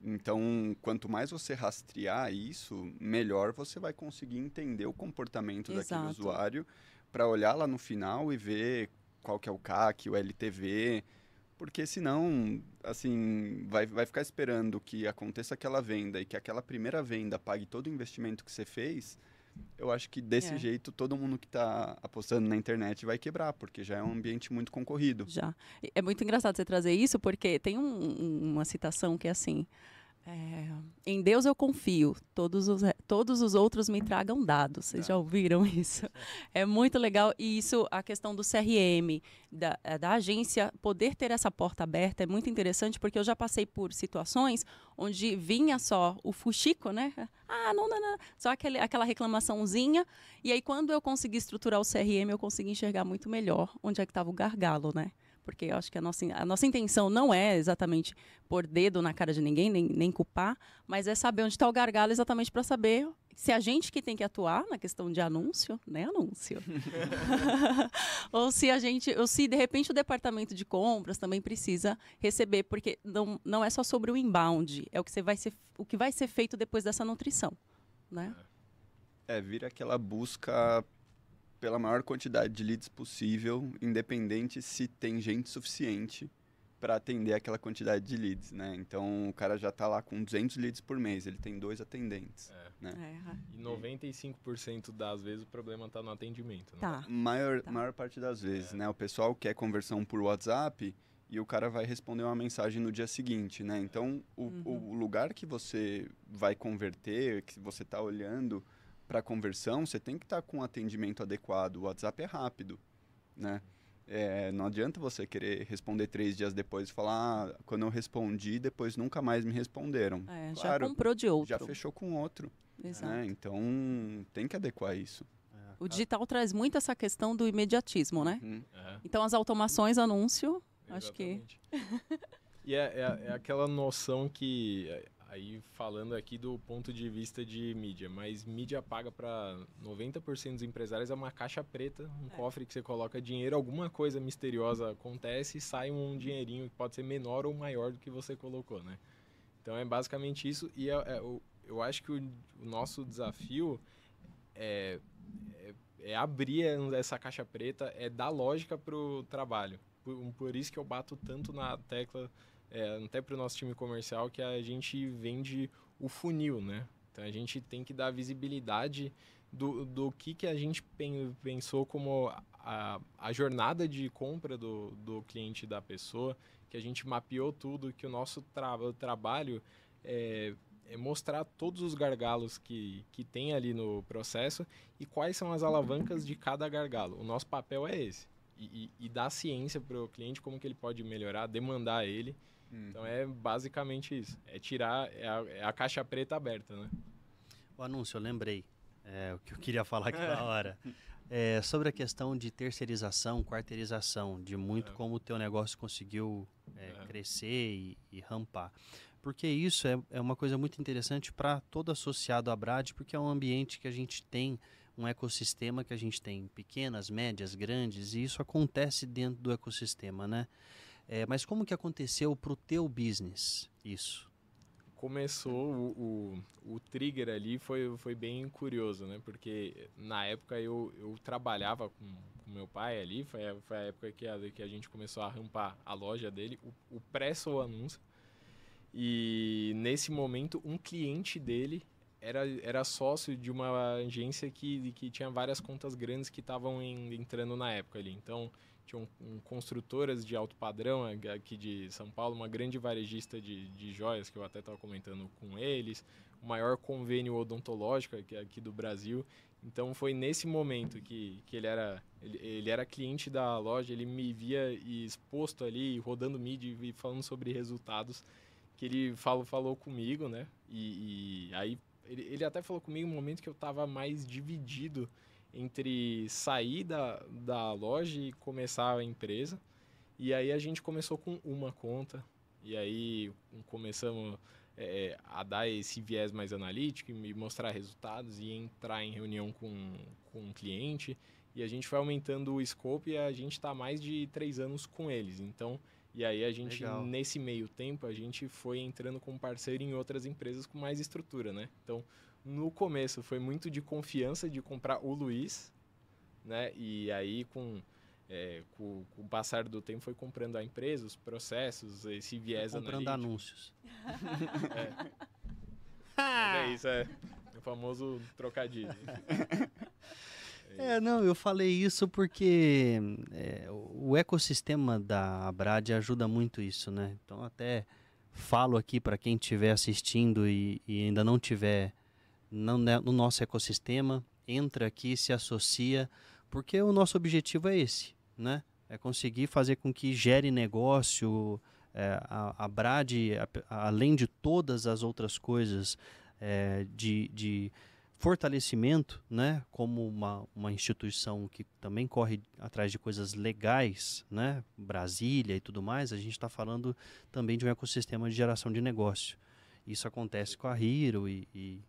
Então, quanto mais você rastrear isso, melhor você vai conseguir entender o comportamento Exato. daquele usuário para olhar lá no final e ver qual que é o CAC, o LTV, porque senão, assim, vai, vai ficar esperando que aconteça aquela venda e que aquela primeira venda pague todo o investimento que você fez, eu acho que desse é. jeito todo mundo que está apostando na internet vai quebrar, porque já é um ambiente muito concorrido. Já. É muito engraçado você trazer isso, porque tem um, uma citação que é assim: é, em Deus eu confio, todos os, todos os outros me tragam dados. Vocês tá. já ouviram isso? É muito legal. E isso, a questão do CRM, da, é, da agência, poder ter essa porta aberta é muito interessante, porque eu já passei por situações onde vinha só o fuxico, né? Ah, não, não, não. Só aquele, aquela reclamaçãozinha. E aí, quando eu consegui estruturar o CRM, eu consegui enxergar muito melhor onde é que estava o gargalo, né? porque eu acho que a nossa, a nossa intenção não é exatamente pôr dedo na cara de ninguém, nem, nem culpar, mas é saber onde está o gargalo exatamente para saber se a gente que tem que atuar na questão de anúncio, né, anúncio? ou se a gente, ou se de repente o departamento de compras também precisa receber, porque não, não é só sobre o inbound, é o que, você vai ser, o que vai ser feito depois dessa nutrição, né? É, vira aquela busca pela maior quantidade de leads possível, independente se tem gente suficiente para atender aquela quantidade de leads, né? Então o cara já está lá com 200 leads por mês, ele tem dois atendentes, é. né? É. E 95% das vezes o problema está no atendimento, né? Tá. Maior, tá. maior parte das vezes, é. né? O pessoal quer conversão por WhatsApp e o cara vai responder uma mensagem no dia seguinte, né? Então o, uhum. o lugar que você vai converter, que você está olhando para conversão, você tem que estar tá com um atendimento adequado. O WhatsApp é rápido, né? É, não adianta você querer responder três dias depois e falar, ah, quando eu respondi, depois nunca mais me responderam. É, claro, já comprou de outro. Já fechou com outro. Né? Exato. Né? Então, tem que adequar isso. É, o digital traz muito essa questão do imediatismo, né? Uhum. É. Então, as automações, anúncio, Exatamente. acho que... e é, é, é aquela noção que aí falando aqui do ponto de vista de mídia, mas mídia paga para 90% dos empresários é uma caixa preta, um é. cofre que você coloca dinheiro, alguma coisa misteriosa acontece e sai um dinheirinho que pode ser menor ou maior do que você colocou, né? Então é basicamente isso e eu, é, é, eu acho que o, o nosso desafio é, é, é abrir essa caixa preta, é dar lógica para o trabalho. Por, por isso que eu bato tanto na tecla é, até para o nosso time comercial, que a gente vende o funil, né? Então a gente tem que dar visibilidade do, do que, que a gente pensou como a, a jornada de compra do, do cliente da pessoa, que a gente mapeou tudo, que o nosso tra trabalho é, é mostrar todos os gargalos que, que tem ali no processo e quais são as alavancas de cada gargalo. O nosso papel é esse. E, e, e dar ciência para o cliente como que ele pode melhorar, demandar ele Uhum. Então é basicamente isso. É tirar é a, é a, caixa preta aberta, né? O anúncio, eu lembrei. É, o que eu queria falar aqui na hora. É, sobre a questão de terceirização, quarteirização, de muito é. como o teu negócio conseguiu é, é. crescer e, e, rampar. Porque isso é, uma coisa muito interessante para todo associado à Brad, porque é um ambiente que a gente tem, um ecossistema que a gente tem, pequenas, médias, grandes, e isso acontece dentro do ecossistema, né? É, mas como que aconteceu para o teu business isso? Começou o, o, o, trigger ali foi, foi bem curioso, né? Porque na época eu, eu trabalhava com, com meu pai ali, foi, foi a época que a, que a gente começou a rampar a loja dele, o, o preço o anúncio. E nesse momento um cliente dele era, era sócio de uma agência que, que tinha várias contas grandes que estavam entrando na época ali. Então tinha um, construtoras de alto padrão é, aqui de São Paulo, uma grande varejista de, de joias, que eu até estava comentando com eles, o maior convênio odontológico aqui, aqui do Brasil. Então foi nesse momento que, que ele, era, ele, ele era cliente da loja, ele me via exposto ali, rodando mídia e falando sobre resultados, que ele falou, falou comigo, né? E, e aí ele, ele até falou comigo um momento que eu estava mais dividido entre sair da, da loja e começar a empresa. E aí a gente começou com uma conta, e aí começamos é, a dar esse viés mais analítico e mostrar resultados e entrar em reunião com, com um cliente. E a gente foi aumentando o scope e a gente está mais de três anos com eles. Então, e aí a gente, Legal. nesse meio tempo, a gente foi entrando como parceiro em outras empresas com mais estrutura, né? Então, no começo foi muito de confiança de comprar o Luiz, né? E aí com, é, com, com, o passar do tempo foi comprando a empresa, os processos, esse viés foi comprando anúncios. é. Ah! é isso, é o famoso trocadilho. É, não, eu falei isso porque é, o ecossistema da Abrad ajuda muito isso, né? Então até falo aqui para quem estiver assistindo e, e, ainda não tiver no, né, no nosso ecossistema, entra aqui, se associa, porque o nosso objetivo é esse, né? É conseguir fazer com que gere negócio, é, a, a Brade, além de todas as outras coisas é, de, de fortalecimento, né, como uma, uma instituição que também corre atrás de coisas legais, né, Brasília e tudo mais, a gente está falando também de um ecossistema de geração de negócio. Isso acontece com a Hiro e, e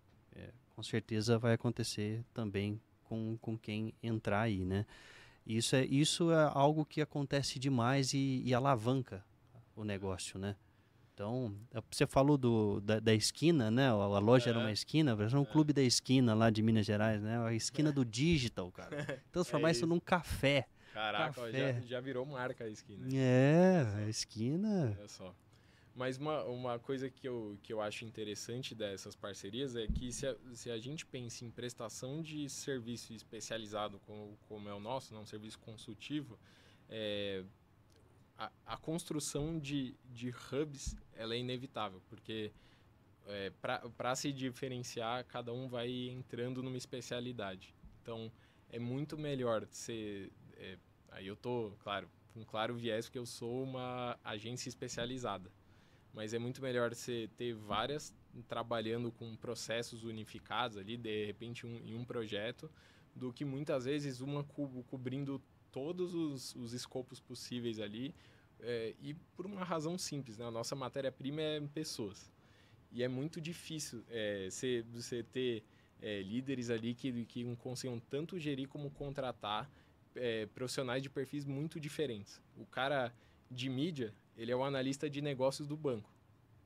com certeza vai acontecer também com, com quem entrar aí, né? Isso é, isso é algo que acontece demais e, e alavanca o negócio, né? Então, é, você falou do, da, da esquina, né? A, loja é. era uma é. esquina, era um é. clube da esquina lá de Minas Gerais, né? A esquina é. do digital, cara. É Transformar isso. isso num café. Caraca, café. já, já virou marca a esquina. É, a esquina. Olha só. Mas uma, uma coisa que eu, que eu acho interessante dessas parcerias é que se a, se a gente pensa em prestação de serviço especializado como, como é o nosso, não né, um serviço consultivo, é, a, a, construção de, de hubs ela é inevitável, porque é, para se diferenciar, cada um vai entrando numa especialidade. Então, é muito melhor ser... É, aí eu tô, claro, com um claro viés, porque eu sou uma agência especializada mas é muito melhor você ter várias trabalhando com processos unificados ali, de repente um, em um projeto, do que muitas vezes uma cubo cobrindo todos os, os escopos possíveis ali, é, e por uma razão simples, né? A nossa matéria-prima é pessoas. E é muito difícil é, você, ter é, líderes ali que, que consigam tanto gerir como contratar é, profissionais de perfis muito diferentes. O cara de mídia, ele é o analista de negócios do banco.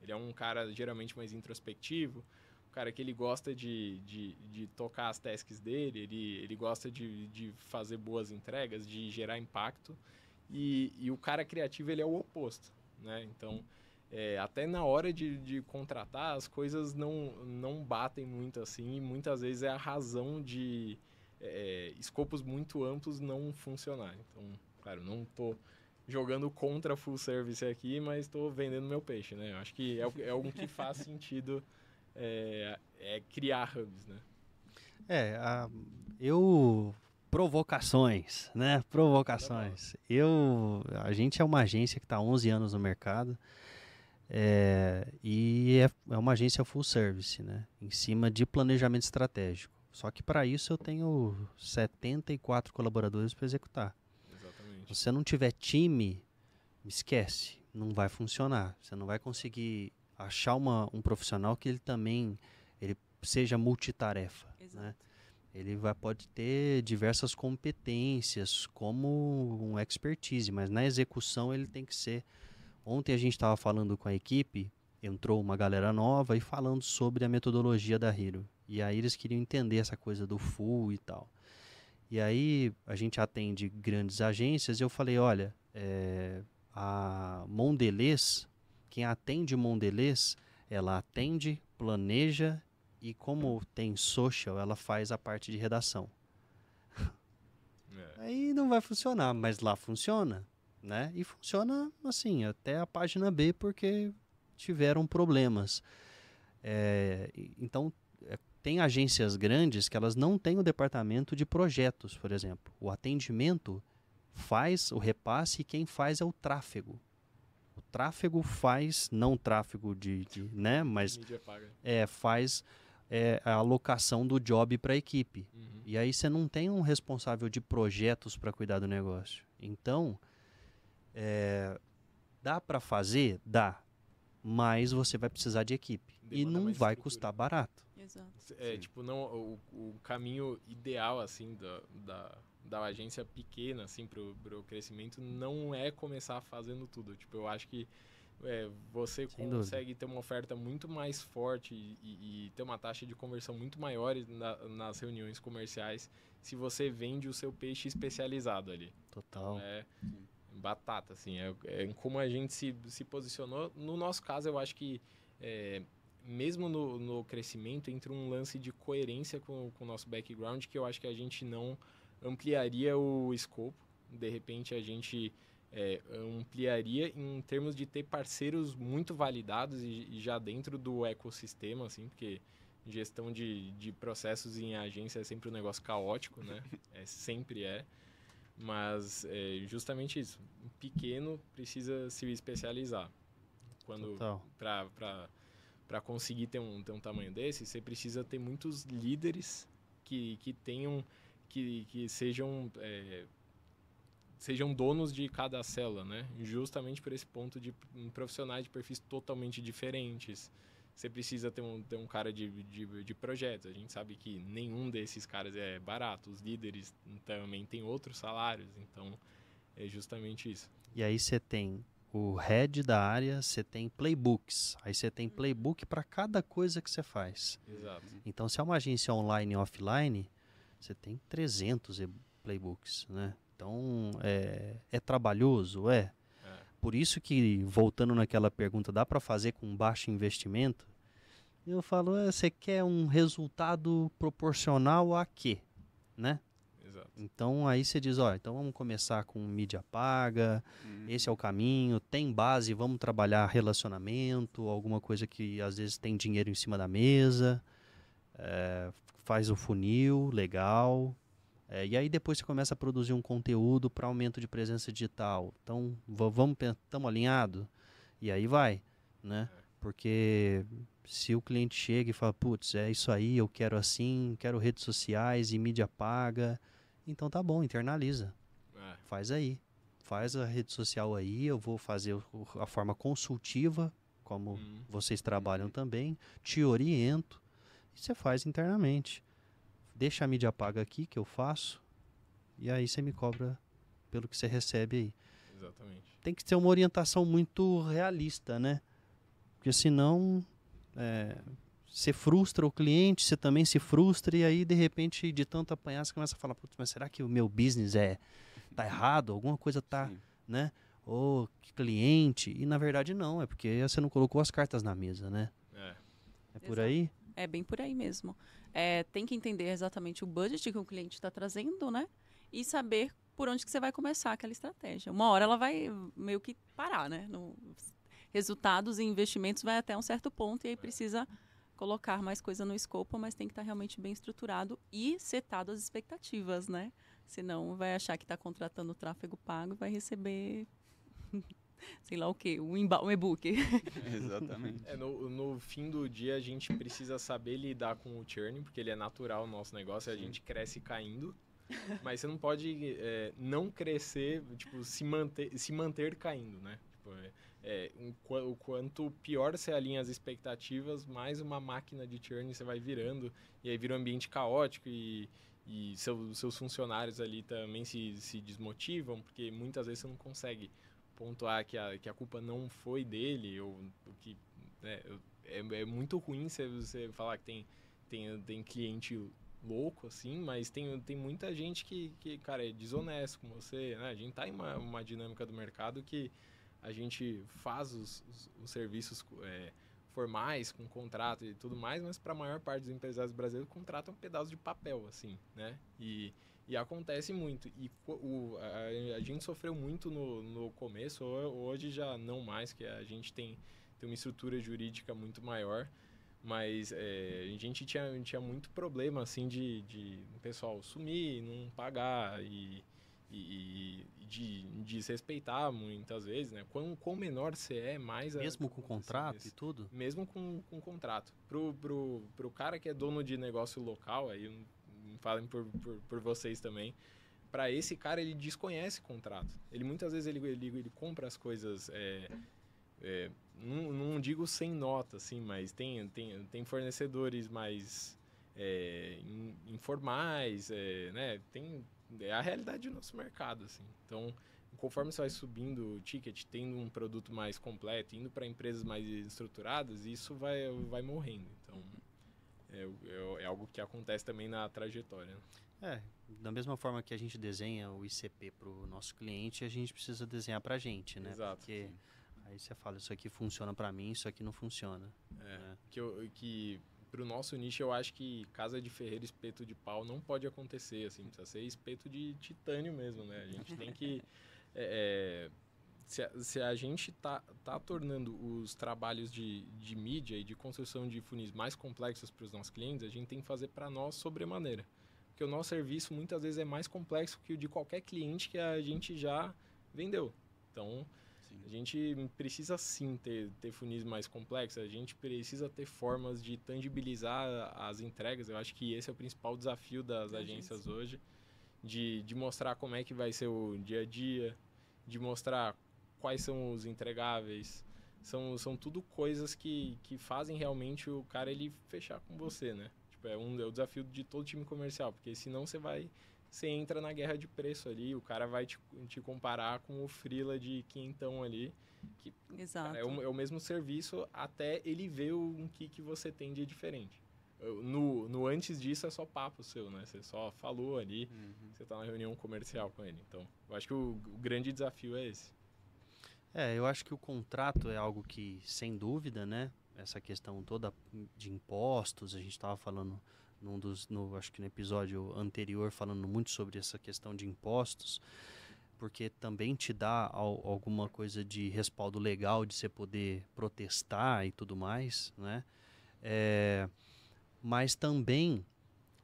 Ele é um cara geralmente mais introspectivo, um cara que ele gosta de, de, de tocar as tasks dele, ele, ele gosta de, de fazer boas entregas, de gerar impacto. E, e o cara criativo, ele é o oposto, né? Então, é, até na hora de, de contratar, as coisas não, não batem muito assim. E muitas vezes é a razão de é, é escopos muito amplos não funcionarem. Então, claro, não estou... Tô jogando contra full service aqui, mas estou vendendo meu peixe, né? Eu acho que é, é algo que faz sentido é, é criar hubs, né? É, a, eu provocações, né? Provocações. Tá eu, a gente é uma agência que está 11 anos no mercado é, e é, é uma agência full service, né? Em cima de planejamento estratégico. Só que para isso eu tenho 74 colaboradores para executar exemplo, se você não tiver time, esquece, não vai funcionar. Você não vai conseguir achar uma, um profissional que ele também ele seja multitarefa. Né? Exato. Né? Ele vai, pode ter diversas competências como um expertise, mas na execução ele tem que ser. Ontem a gente estava falando com a equipe, entrou uma galera nova e falando sobre a metodologia da Hero. E aí eles queriam entender essa coisa do full e tal. E aí a gente atende grandes agências. eu falei, olha, é, a Mondelez, quem atende Mondelez, ela atende, planeja e como tem social, ela faz a parte de redação. É. Aí não vai funcionar, mas lá funciona, né? E funciona assim, até a página B, porque tiveram problemas. É, então tem agências grandes que elas não têm o departamento de projetos, por exemplo. O atendimento faz o repasse e quem faz é o tráfego. O tráfego faz, não tráfego de, de né, mas é faz é, a alocação do job para a equipe. Uhum. E aí você não tem um responsável de projetos para cuidar do negócio. Então, é, dá para fazer, dá, mas você vai precisar de equipe Demanda e não vai estrutura. custar barato. Exato. É, Sim. tipo, não, o, o, caminho ideal, assim, da, da, da agência pequena, assim, pro, pro crescimento não é começar fazendo tudo. Tipo, eu acho que é, você Sem consegue dúvida. ter uma oferta muito mais forte e, e, ter uma taxa de conversão muito maior na, nas reuniões comerciais se você vende o seu peixe especializado ali. Total. é batata, assim. É, é como a gente se, se posicionou. No nosso caso, eu acho que é, mesmo no, no crescimento, entra um lance de coerência com, com o nosso background que eu acho que a gente não ampliaria o escopo. De repente, a gente é, ampliaria em termos de ter parceiros muito validados e, e já dentro do ecossistema, assim, porque gestão de, de processos em agência é sempre um negócio caótico, né? É, sempre é. Mas é justamente isso. Um pequeno precisa se especializar. Quando para para conseguir ter um, ter um tamanho desse, você precisa ter muitos líderes que, que tenham, que, que sejam, é, sejam donos de cada célula, né? Justamente por esse ponto de um profissionais de perfis totalmente diferentes. Você precisa ter um, ter um cara de, de, de projetos. A gente sabe que nenhum desses caras é barato. Os líderes também têm outros salários. Então, é justamente isso. E aí você tem o head da área, você tem playbooks. Aí você tem playbook uhum. para cada coisa que você faz. Exato. Então, se é uma agência online e offline, você tem 300 playbooks, né? Então, é, é trabalhoso? É. é. Por isso que, voltando naquela pergunta, dá para fazer com baixo investimento? Eu falo, é, você quer um resultado proporcional a quê? Né? Então aí você diz, ó, então vamos começar com mídia paga, hum. esse é o caminho, tem base, vamos trabalhar relacionamento, alguma coisa que às vezes tem dinheiro em cima da mesa, é, faz o funil, legal. É, e aí depois você começa a produzir um conteúdo para aumento de presença digital. Então vamos, estamos alinhados? E aí vai, né? É. Porque se o cliente chega e fala, putz, é isso aí, eu quero assim, quero redes sociais e mídia paga então tá bom, internaliza. É. Faz aí. Faz a rede social aí, eu vou fazer a forma consultiva, como hum. vocês trabalham hum. também, te oriento e você faz internamente. Deixa a mídia paga aqui que eu faço e aí você me cobra pelo que você recebe aí. Exatamente. Tem que ter uma orientação muito realista, né? Porque senão é, você frustra o cliente, você também se frustra, e aí, de repente, de tanto apanhar, você começa a falar, putz, mas será que o meu business é tá errado? Alguma coisa tá, Sim. né? Ou oh, cliente. E na verdade não, é porque você não colocou as cartas na mesa, né? É, é por Exato. aí? É bem por aí mesmo. É, tem que entender exatamente o budget que o cliente está trazendo, né? E saber por onde que você vai começar aquela estratégia. Uma hora ela vai meio que parar, né? No, resultados e investimentos vai até um certo ponto e aí precisa colocar mais coisa no escopo, mas tem que estar tá realmente bem estruturado e setado as expectativas, né? Senão vai achar que está contratando tráfego pago e vai receber. sei lá o que, um, um e-book. Exatamente. É, no, no, fim do dia, a gente precisa saber lidar com o churn, porque ele é natural o nosso negócio, a gente cresce caindo. Mas você não pode é, não crescer, tipo, se manter, se manter caindo, né? Tipo, é, é, um, o quanto pior você alinha as expectativas, mais uma máquina de churn você vai virando, e aí vira um ambiente caótico e, e seu, seus funcionários ali também se, se desmotivam, porque muitas vezes você não consegue pontuar que a, que a culpa não foi dele, ou o que. Né, é, é muito ruim você, você falar que tem, tem, tem cliente louco, assim, mas tem, tem muita gente que, que, cara, é desonesto com você, né? A gente tá em uma, uma dinâmica do mercado que a gente faz os, os, os serviços é, formais, com contrato e tudo mais, mas para a maior parte dos empresários brasileiros é um pedaço de papel, assim, né? E, e acontece muito. E o, a, a, gente sofreu muito no, no começo, hoje já não mais, que a gente tem, tem uma estrutura jurídica muito maior, mas é, a gente tinha, tinha muito problema, assim, de, de o pessoal sumir, não pagar e e, e de, desrespeitar muitas vezes, né? Quão, quão menor você é, mais... Mesmo a, com contrato assim, e tudo? Mesmo com, com contrato. Pro, pro, pro cara que é dono de negócio local, aí falem por, por, por vocês também, para esse cara ele desconhece contrato. Ele muitas vezes ele, ele, ele compra as coisas... É, é, não, não, digo sem nota, assim, mas tem, tem, tem fornecedores mais é, informais, é, né? Tem, é a realidade do nosso mercado, assim. Então, conforme você vai subindo o ticket, tendo um produto mais completo, indo para empresas mais estruturadas, isso vai, vai morrendo. Então, é, é, é algo que acontece também na trajetória. Né? É, da mesma forma que a gente desenha o ICP para o nosso cliente, a gente precisa desenhar para a gente, né? Exato. Porque sim. aí você fala, isso aqui funciona para mim, isso aqui não funciona. É, né? que, eu, que pro nosso nicho, eu acho que casa de ferreiro, espeto de pau, não pode acontecer, assim. Precisa ser espeto de titânio mesmo, né? A gente tem que... É, é, se, a, se, a, gente tá, tá tornando os trabalhos de, de mídia e de construção de funis mais complexos para os nossos clientes, a gente tem que fazer para nós sobremaneira. Porque o nosso serviço muitas vezes é mais complexo que o de qualquer cliente que a gente já vendeu. Então, Sim. A gente precisa sim ter, ter funis mais complexos, a gente precisa ter formas de tangibilizar as entregas. Eu acho que esse é o principal desafio das agências sim. hoje, de, de mostrar como é que vai ser o dia a dia, de mostrar quais são os entregáveis. São, são tudo coisas que, que fazem realmente o cara ele fechar com você, né? Tipo, é um é o desafio de todo time comercial, porque senão você vai você entra na guerra de preço ali, o cara vai te, te comparar com o Freela de quintão ali, que cara, é, o, é, o, mesmo serviço até ele ver o que, que você tem de diferente. No, no antes disso é só papo seu, né? Você só falou ali, uhum. você está na reunião comercial com ele. Então, eu acho que o, o grande desafio é esse. É, eu acho que o contrato é algo que, sem dúvida, né? Essa questão toda de impostos, a gente estava falando num dos, no, acho que no episódio anterior, falando muito sobre essa questão de impostos, porque também te dá ao, alguma coisa de respaldo legal de você poder protestar e tudo mais, né? É, mas também,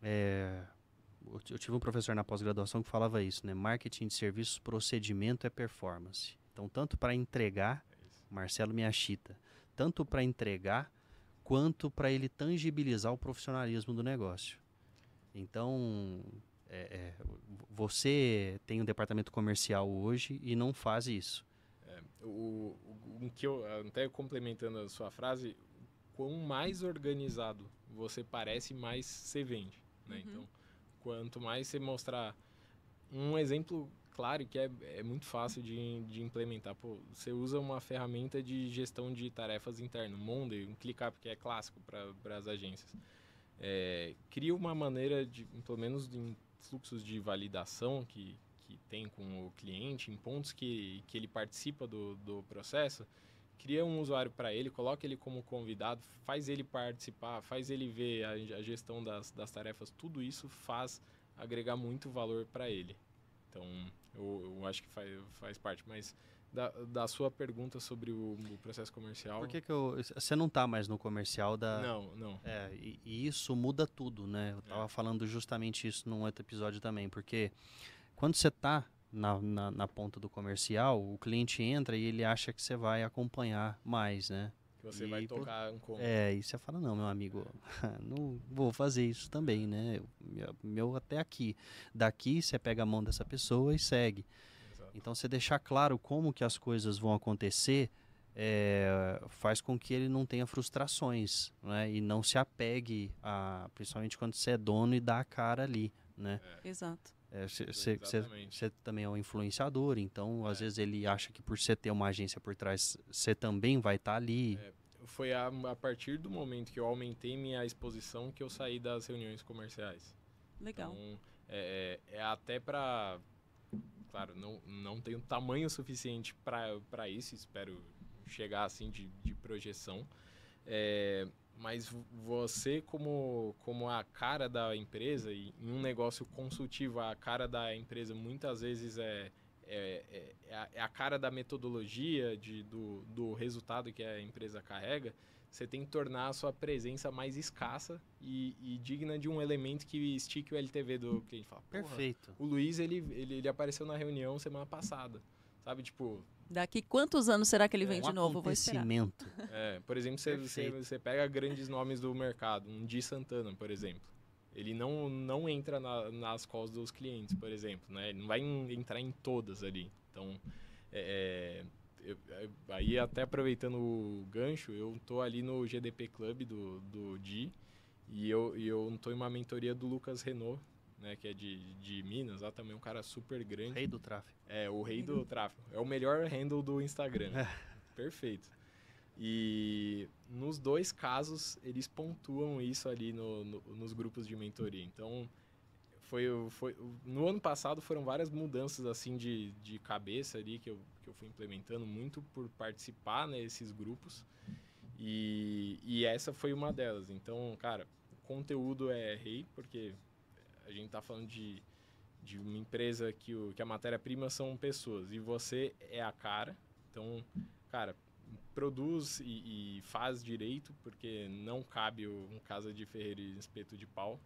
é, eu tive um professor na pós-graduação que falava isso, né? Marketing de serviços, procedimento é performance. Então, tanto para entregar, é Marcelo Miachita, tanto para entregar quanto para ele tangibilizar o profissionalismo do negócio. Então, é, é, você tem um departamento comercial hoje e não faz isso. É, o, o, que eu, até complementando a sua frase, quanto mais organizado você parece, mais você vende. Né? Uhum. Então, quanto mais você mostrar um exemplo claro que é, é muito fácil de, de implementar. Pô, você usa uma ferramenta de gestão de tarefas interna, Monday, um ClickUp, que é clássico para as agências. É, cria uma maneira de, pelo menos em fluxos de validação que, que tem com o cliente, em pontos que, que ele participa do, do processo, cria um usuário para ele, coloca ele como convidado, faz ele participar, faz ele ver a, a gestão das, das tarefas, tudo isso faz agregar muito valor para ele. Então, eu, eu acho que faz, faz parte, mas da, da sua pergunta sobre o, o processo comercial. Por que, que eu, você não está mais no comercial da. Não, não. É, e, e isso muda tudo, né? Eu estava é. falando justamente isso num outro episódio também, porque quando você está na, na, na, ponta do comercial, o cliente entra e ele acha que você vai acompanhar mais, né? você e vai tocar um combo. É, e você fala, não, meu amigo, não vou fazer isso também, né? Meu, meu até aqui. Daqui você pega a mão dessa pessoa e segue. Exato. Então você deixar claro como que as coisas vão acontecer é, faz com que ele não tenha frustrações, né? E não se apegue a, principalmente quando você é dono e dá a cara ali, né? É. Exato. Você é, também é um influenciador, então é. às vezes ele acha que por você ter uma agência por trás, você também vai estar tá ali. É, foi a, a partir do momento que eu aumentei minha exposição que eu saí das reuniões comerciais. Legal. Então, é, é, é até para. Claro, não, não tenho tamanho suficiente para isso, espero chegar assim de, de projeção. É, mas você, como, como a cara da empresa, e em um negócio consultivo, a cara da empresa muitas vezes é, é, é, é, a, é, a, cara da metodologia, de, do, do resultado que a empresa carrega, você tem que tornar a sua presença mais escassa e, e digna de um elemento que estique o LTV do cliente. Fala, Perfeito. O Luiz, ele, ele, ele, apareceu na reunião semana passada, sabe? Tipo... Daqui quantos anos será que ele é vem é, de novo? Vou É, por exemplo, você, você, você pega grandes nomes do mercado, um Di Santana, por exemplo. Ele não, não entra na, nas calls dos clientes, por exemplo, né? Ele não vai em, entrar em todas ali. Então, é, é eu, é, aí até aproveitando o gancho, eu estou ali no GDP Club do, do Di e eu, e eu estou em uma mentoria do Lucas Renault, né, que é de, de Minas, lá também é um cara super grande. Rei do tráfego. É, o rei do uhum. tráfego. É o melhor handle do Instagram. Perfeito. E nos dois casos, eles pontuam isso ali no, no, nos grupos de mentoria. Então, foi, foi, no ano passado foram várias mudanças assim de, de cabeça ali que eu, que eu fui implementando muito por participar nesses né, grupos. E, e essa foi uma delas. Então, cara, conteúdo é rei, porque a gente está falando de, de uma empresa que, o, que a matéria-prima são pessoas e você é a cara. Então, cara, produz e, e, faz direito, porque não cabe um casa de ferreiro e espeto de pau,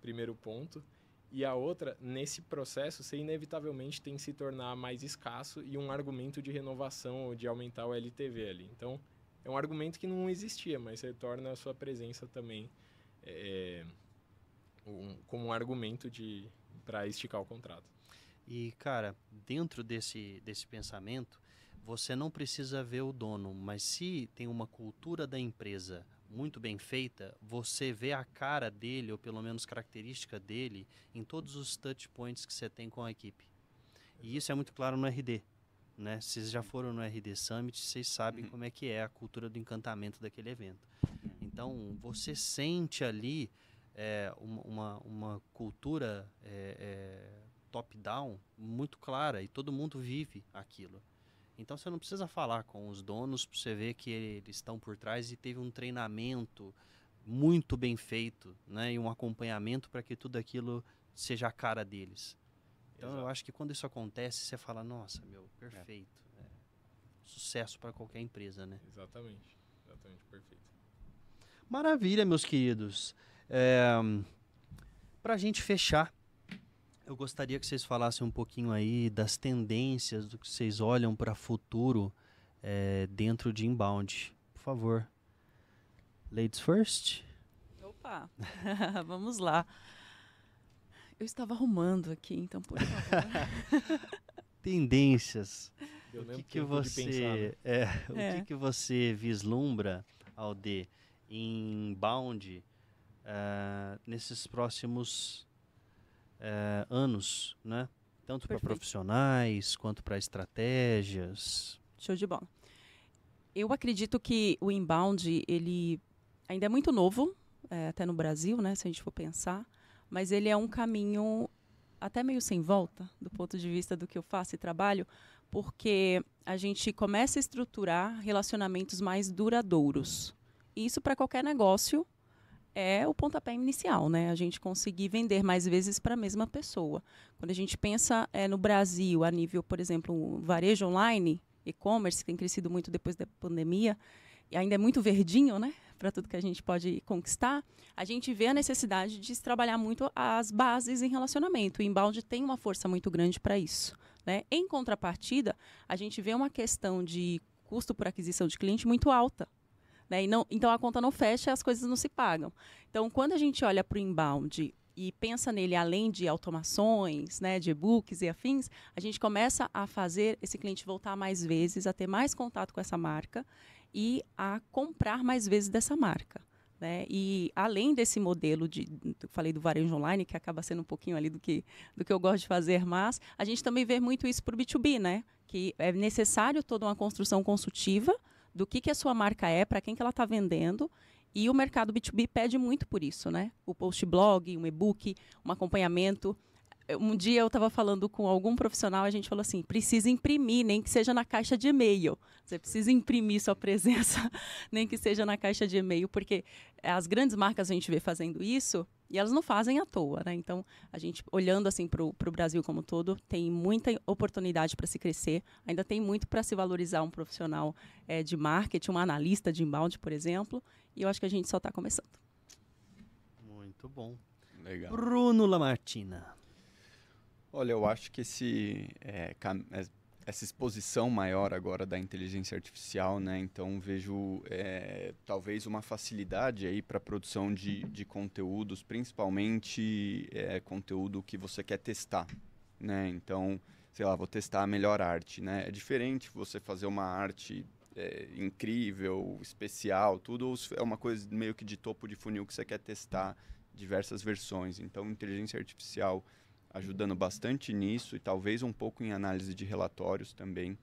primeiro ponto. E a outra, nesse processo, você inevitavelmente tem que se tornar mais escasso e um argumento de renovação ou de aumentar o LTV ali. Então, é um argumento que não existia, mas você torna a sua presença também é, um, como um argumento para esticar o contrato. E, cara, dentro desse, desse pensamento, você não precisa ver o dono, mas se tem uma cultura da empresa muito bem feita, você vê a cara dele, ou pelo menos característica dele, em todos os touch points que você tem com a equipe. E isso é muito claro no RD. Né? Vocês já foram no RD Summit, vocês sabem uhum. como é que é a cultura do encantamento daquele evento. Então, você sente ali é, uma, uma cultura é, é, top-down muito clara e todo mundo vive aquilo. Então você não precisa falar com os donos para você ver que eles estão por trás e teve um treinamento muito bem feito, né, e um acompanhamento para que tudo aquilo seja a cara deles. Então Exato. eu acho que quando isso acontece, você fala, nossa, meu, é. perfeito. É. É. Sucesso para qualquer empresa, né? Exatamente. Exatamente, perfeito. Maravilha, meus queridos. É, eh, para a gente fechar, eu gostaria que vocês falassem um pouquinho aí das tendências, do que vocês olham para futuro é, dentro de inbound. Por favor. Ladies first. Opa, vamos lá. Eu estava arrumando aqui, então por favor. tendências. Eu o que, que você, né? é, o que, é. que você vislumbra, Alde, em inbound uh, nesses próximos é, anos, né? Tanto para profissionais quanto para estratégias. Show de bola. Eu acredito que o inbound ele ainda é muito novo, é, até no Brasil, né? Se a gente for pensar, mas ele é um caminho até meio sem volta do ponto de vista do que eu faço e trabalho, porque a gente começa a estruturar relacionamentos mais duradouros. Isso para qualquer negócio é o pontapé inicial, né? A gente conseguir vender mais vezes para a mesma pessoa. Quando a gente pensa é, no Brasil, a nível, por exemplo, varejo online, e-commerce, que tem crescido muito depois da pandemia, e ainda é muito verdinho, né? Para tudo que a gente pode conquistar, a gente vê a necessidade de se trabalhar muito as bases em relacionamento. O embalde tem uma força muito grande para isso. Né? Em contrapartida, a gente vê uma questão de custo por aquisição de cliente muito alta. Né? E não, então a conta não fecha as coisas não se pagam. Então, quando a gente olha para o inbound e pensa nele além de automações, né, de e-books e afins, a gente começa a fazer esse cliente voltar mais vezes, a ter mais contato com essa marca e a comprar mais vezes dessa marca. Né? E além desse modelo de, falei do varejo online, que acaba sendo um pouquinho ali do que, do que eu gosto de fazer, mas a gente também vê muito isso para o B2B, né? que é necessário toda uma construção consultiva do que, que a sua marca é, para quem que ela está vendendo. E o mercado B2B pede muito por isso, né? O post blog, um e-book, um acompanhamento. Um dia eu estava falando com algum profissional, a gente falou assim: precisa imprimir, nem que seja na caixa de e-mail. Você precisa imprimir sua presença, nem que seja na caixa de e-mail, porque as grandes marcas a gente vê fazendo isso e elas não fazem à toa, né? Então, a gente, olhando assim para o Brasil como um todo, tem muita oportunidade para se crescer, ainda tem muito para se valorizar um profissional é, de marketing, um analista de inbound, por exemplo, e eu acho que a gente só está começando. Muito bom. Legal. Bruno Lamartina. Olha, eu acho que esse é, essa exposição maior agora da inteligência artificial, né? Então vejo é, talvez uma facilidade aí para a produção de, de conteúdos, principalmente é, conteúdo que você quer testar, né? Então, sei lá, vou testar a melhor arte, né? É diferente você fazer uma arte é, incrível, especial, tudo é uma coisa meio que de topo de funil que você quer testar diversas versões. Então, inteligência artificial ajudando bastante nisso e talvez um pouco em análise de relatórios também.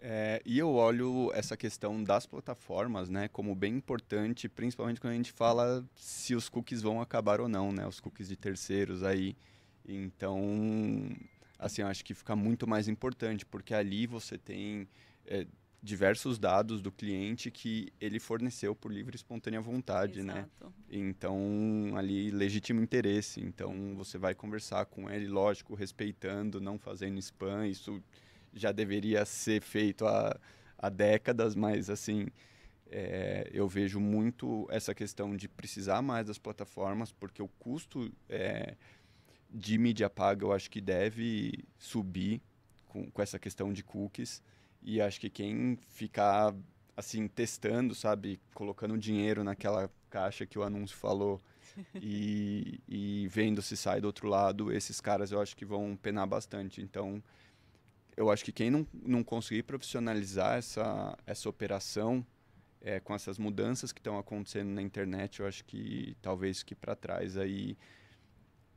É, e eu olho essa questão das plataformas né, como bem importante, principalmente quando a gente fala se os cookies vão acabar ou não, né, os cookies de terceiros aí. Então, assim, acho que fica muito mais importante, porque ali você tem é, diversos dados do cliente que ele forneceu por livre e espontânea vontade, né? Exato. né? Então, ali, legítimo interesse. Então, você vai conversar com ele, lógico, respeitando, não fazendo spam. Isso já deveria ser feito há, há décadas, mas, assim, é, eu vejo muito essa questão de precisar mais das plataformas, porque o custo é, de mídia paga, eu acho que deve subir com, com essa questão de cookies. E acho que quem ficar assim testando, sabe, colocando dinheiro naquela caixa que o anúncio falou e, e vendo se sai do outro lado, esses caras eu acho que vão penar bastante. Então, eu acho que quem não, não conseguir profissionalizar essa, essa operação é, com essas mudanças que estão acontecendo na internet, eu acho que talvez que para trás aí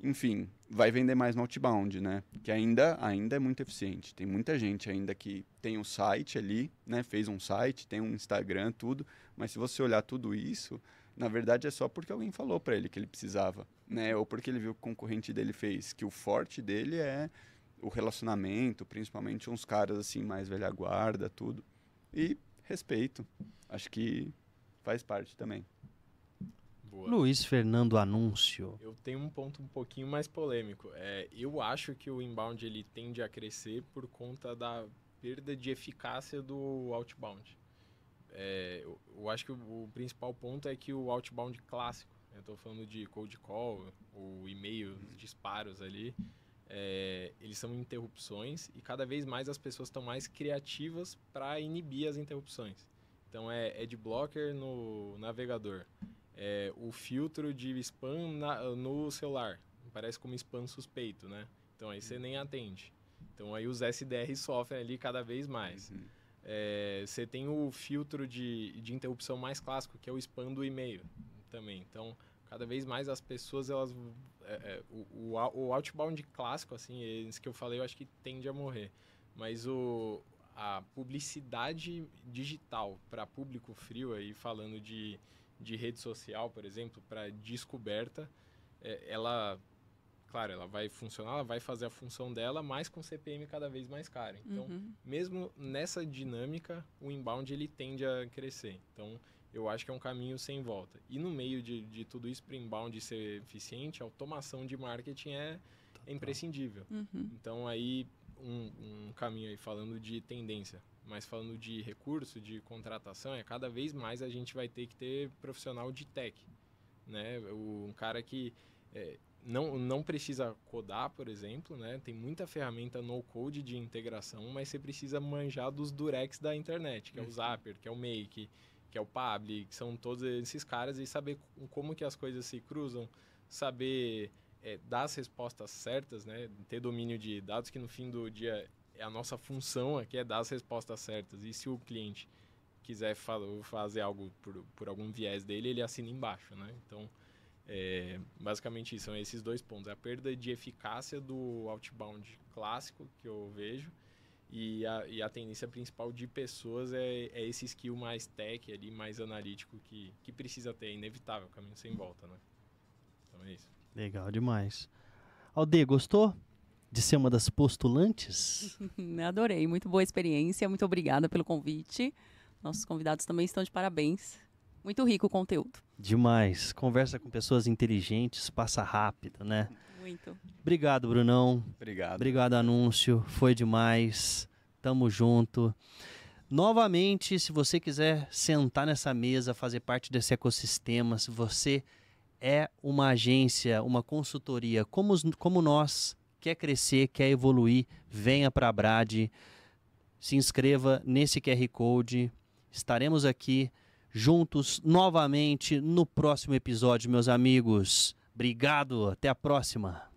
enfim, vai vender mais no outbound, né? Que ainda, ainda é muito eficiente. Tem muita gente ainda que tem o um site ali, né? Fez um site, tem um Instagram, tudo. Mas se você olhar tudo isso, na verdade é só porque alguém falou para ele que ele precisava, né? Ou porque ele viu que o concorrente dele fez. Que o forte dele é o relacionamento, principalmente uns caras assim mais velha guarda, tudo. E respeito. Acho que faz parte também. Boa. Luiz Fernando Anúncio. Eu tenho um ponto um pouquinho mais polêmico. É, eu acho que o inbound ele tende a crescer por conta da perda de eficácia do outbound. É, eu, eu, acho que o, o, principal ponto é que o outbound clássico, né? eu estou falando de cold call, o e-mail, os disparos ali, é, eles são interrupções e cada vez mais as pessoas estão mais criativas para inibir as interrupções. Então é, é de blocker no navegador, é, o filtro de spam na, no celular. Parece como spam suspeito, né? Então aí você uhum. nem atende. Então aí os SDR sofrem ali cada vez mais. Uhum. É, você tem o filtro de, de interrupção mais clássico, que é o spam do e-mail também. Então, cada vez mais as pessoas, elas. É, é o, o, o outbound clássico, assim, esse que eu falei, eu acho que tende a morrer. Mas o, a publicidade digital para público frio, aí falando de de rede social, por exemplo, para descoberta, é, ela, claro, ela vai funcionar, ela vai fazer a função dela, mas com CPM cada vez mais caro. Então, uhum. mesmo nessa dinâmica, o inbound ele tende a crescer. Então, eu acho que é um caminho sem volta. E no meio de, de tudo isso, para inbound ser eficiente, a automação de marketing é, é imprescindível. Uhum. Então, aí, um, um caminho aí falando de tendência mas falando de recurso, de contratação, é cada vez mais a gente vai ter que ter profissional de tech, né? Um cara que é, não, não precisa codar, por exemplo, né? Tem muita ferramenta no-code de integração, mas você precisa manjar dos durex da internet, que é o uhum. Zapper, que é o Make, que é o Public, que são todos esses caras, e saber como que as coisas se cruzam, saber é, dar as respostas certas, né? Ter domínio de dados, que no fim do dia é a nossa função aqui é dar as respostas certas. E se o cliente quiser fa fazer algo por, por algum viés dele, ele assina embaixo, né? Então, é, basicamente são esses dois pontos. É a perda de eficácia do outbound clássico que eu vejo e a, e a tendência principal de pessoas é, é esse skill mais tech ali, mais analítico que, que precisa ter, é inevitável, caminho sem volta, né? Então é isso. Legal demais. Alde, gostou? de ser uma das postulantes. Adorei, muito boa experiência, muito obrigada pelo convite. Nossos convidados também estão de parabéns. Muito rico o conteúdo. Demais. Conversa com pessoas inteligentes, passa rápido, né? Muito. Obrigado, Brunão. Obrigado. Obrigado, Anúncio. Foi demais. Tamo junto. Novamente, se você quiser sentar nessa mesa, fazer parte desse ecossistema, se você é uma agência, uma consultoria como, como nós, quer crescer, quer evoluir, venha para a Brad, se inscreva nesse QR Code. Estaremos aqui juntos novamente no próximo episódio, meus amigos. Obrigado, até a próxima.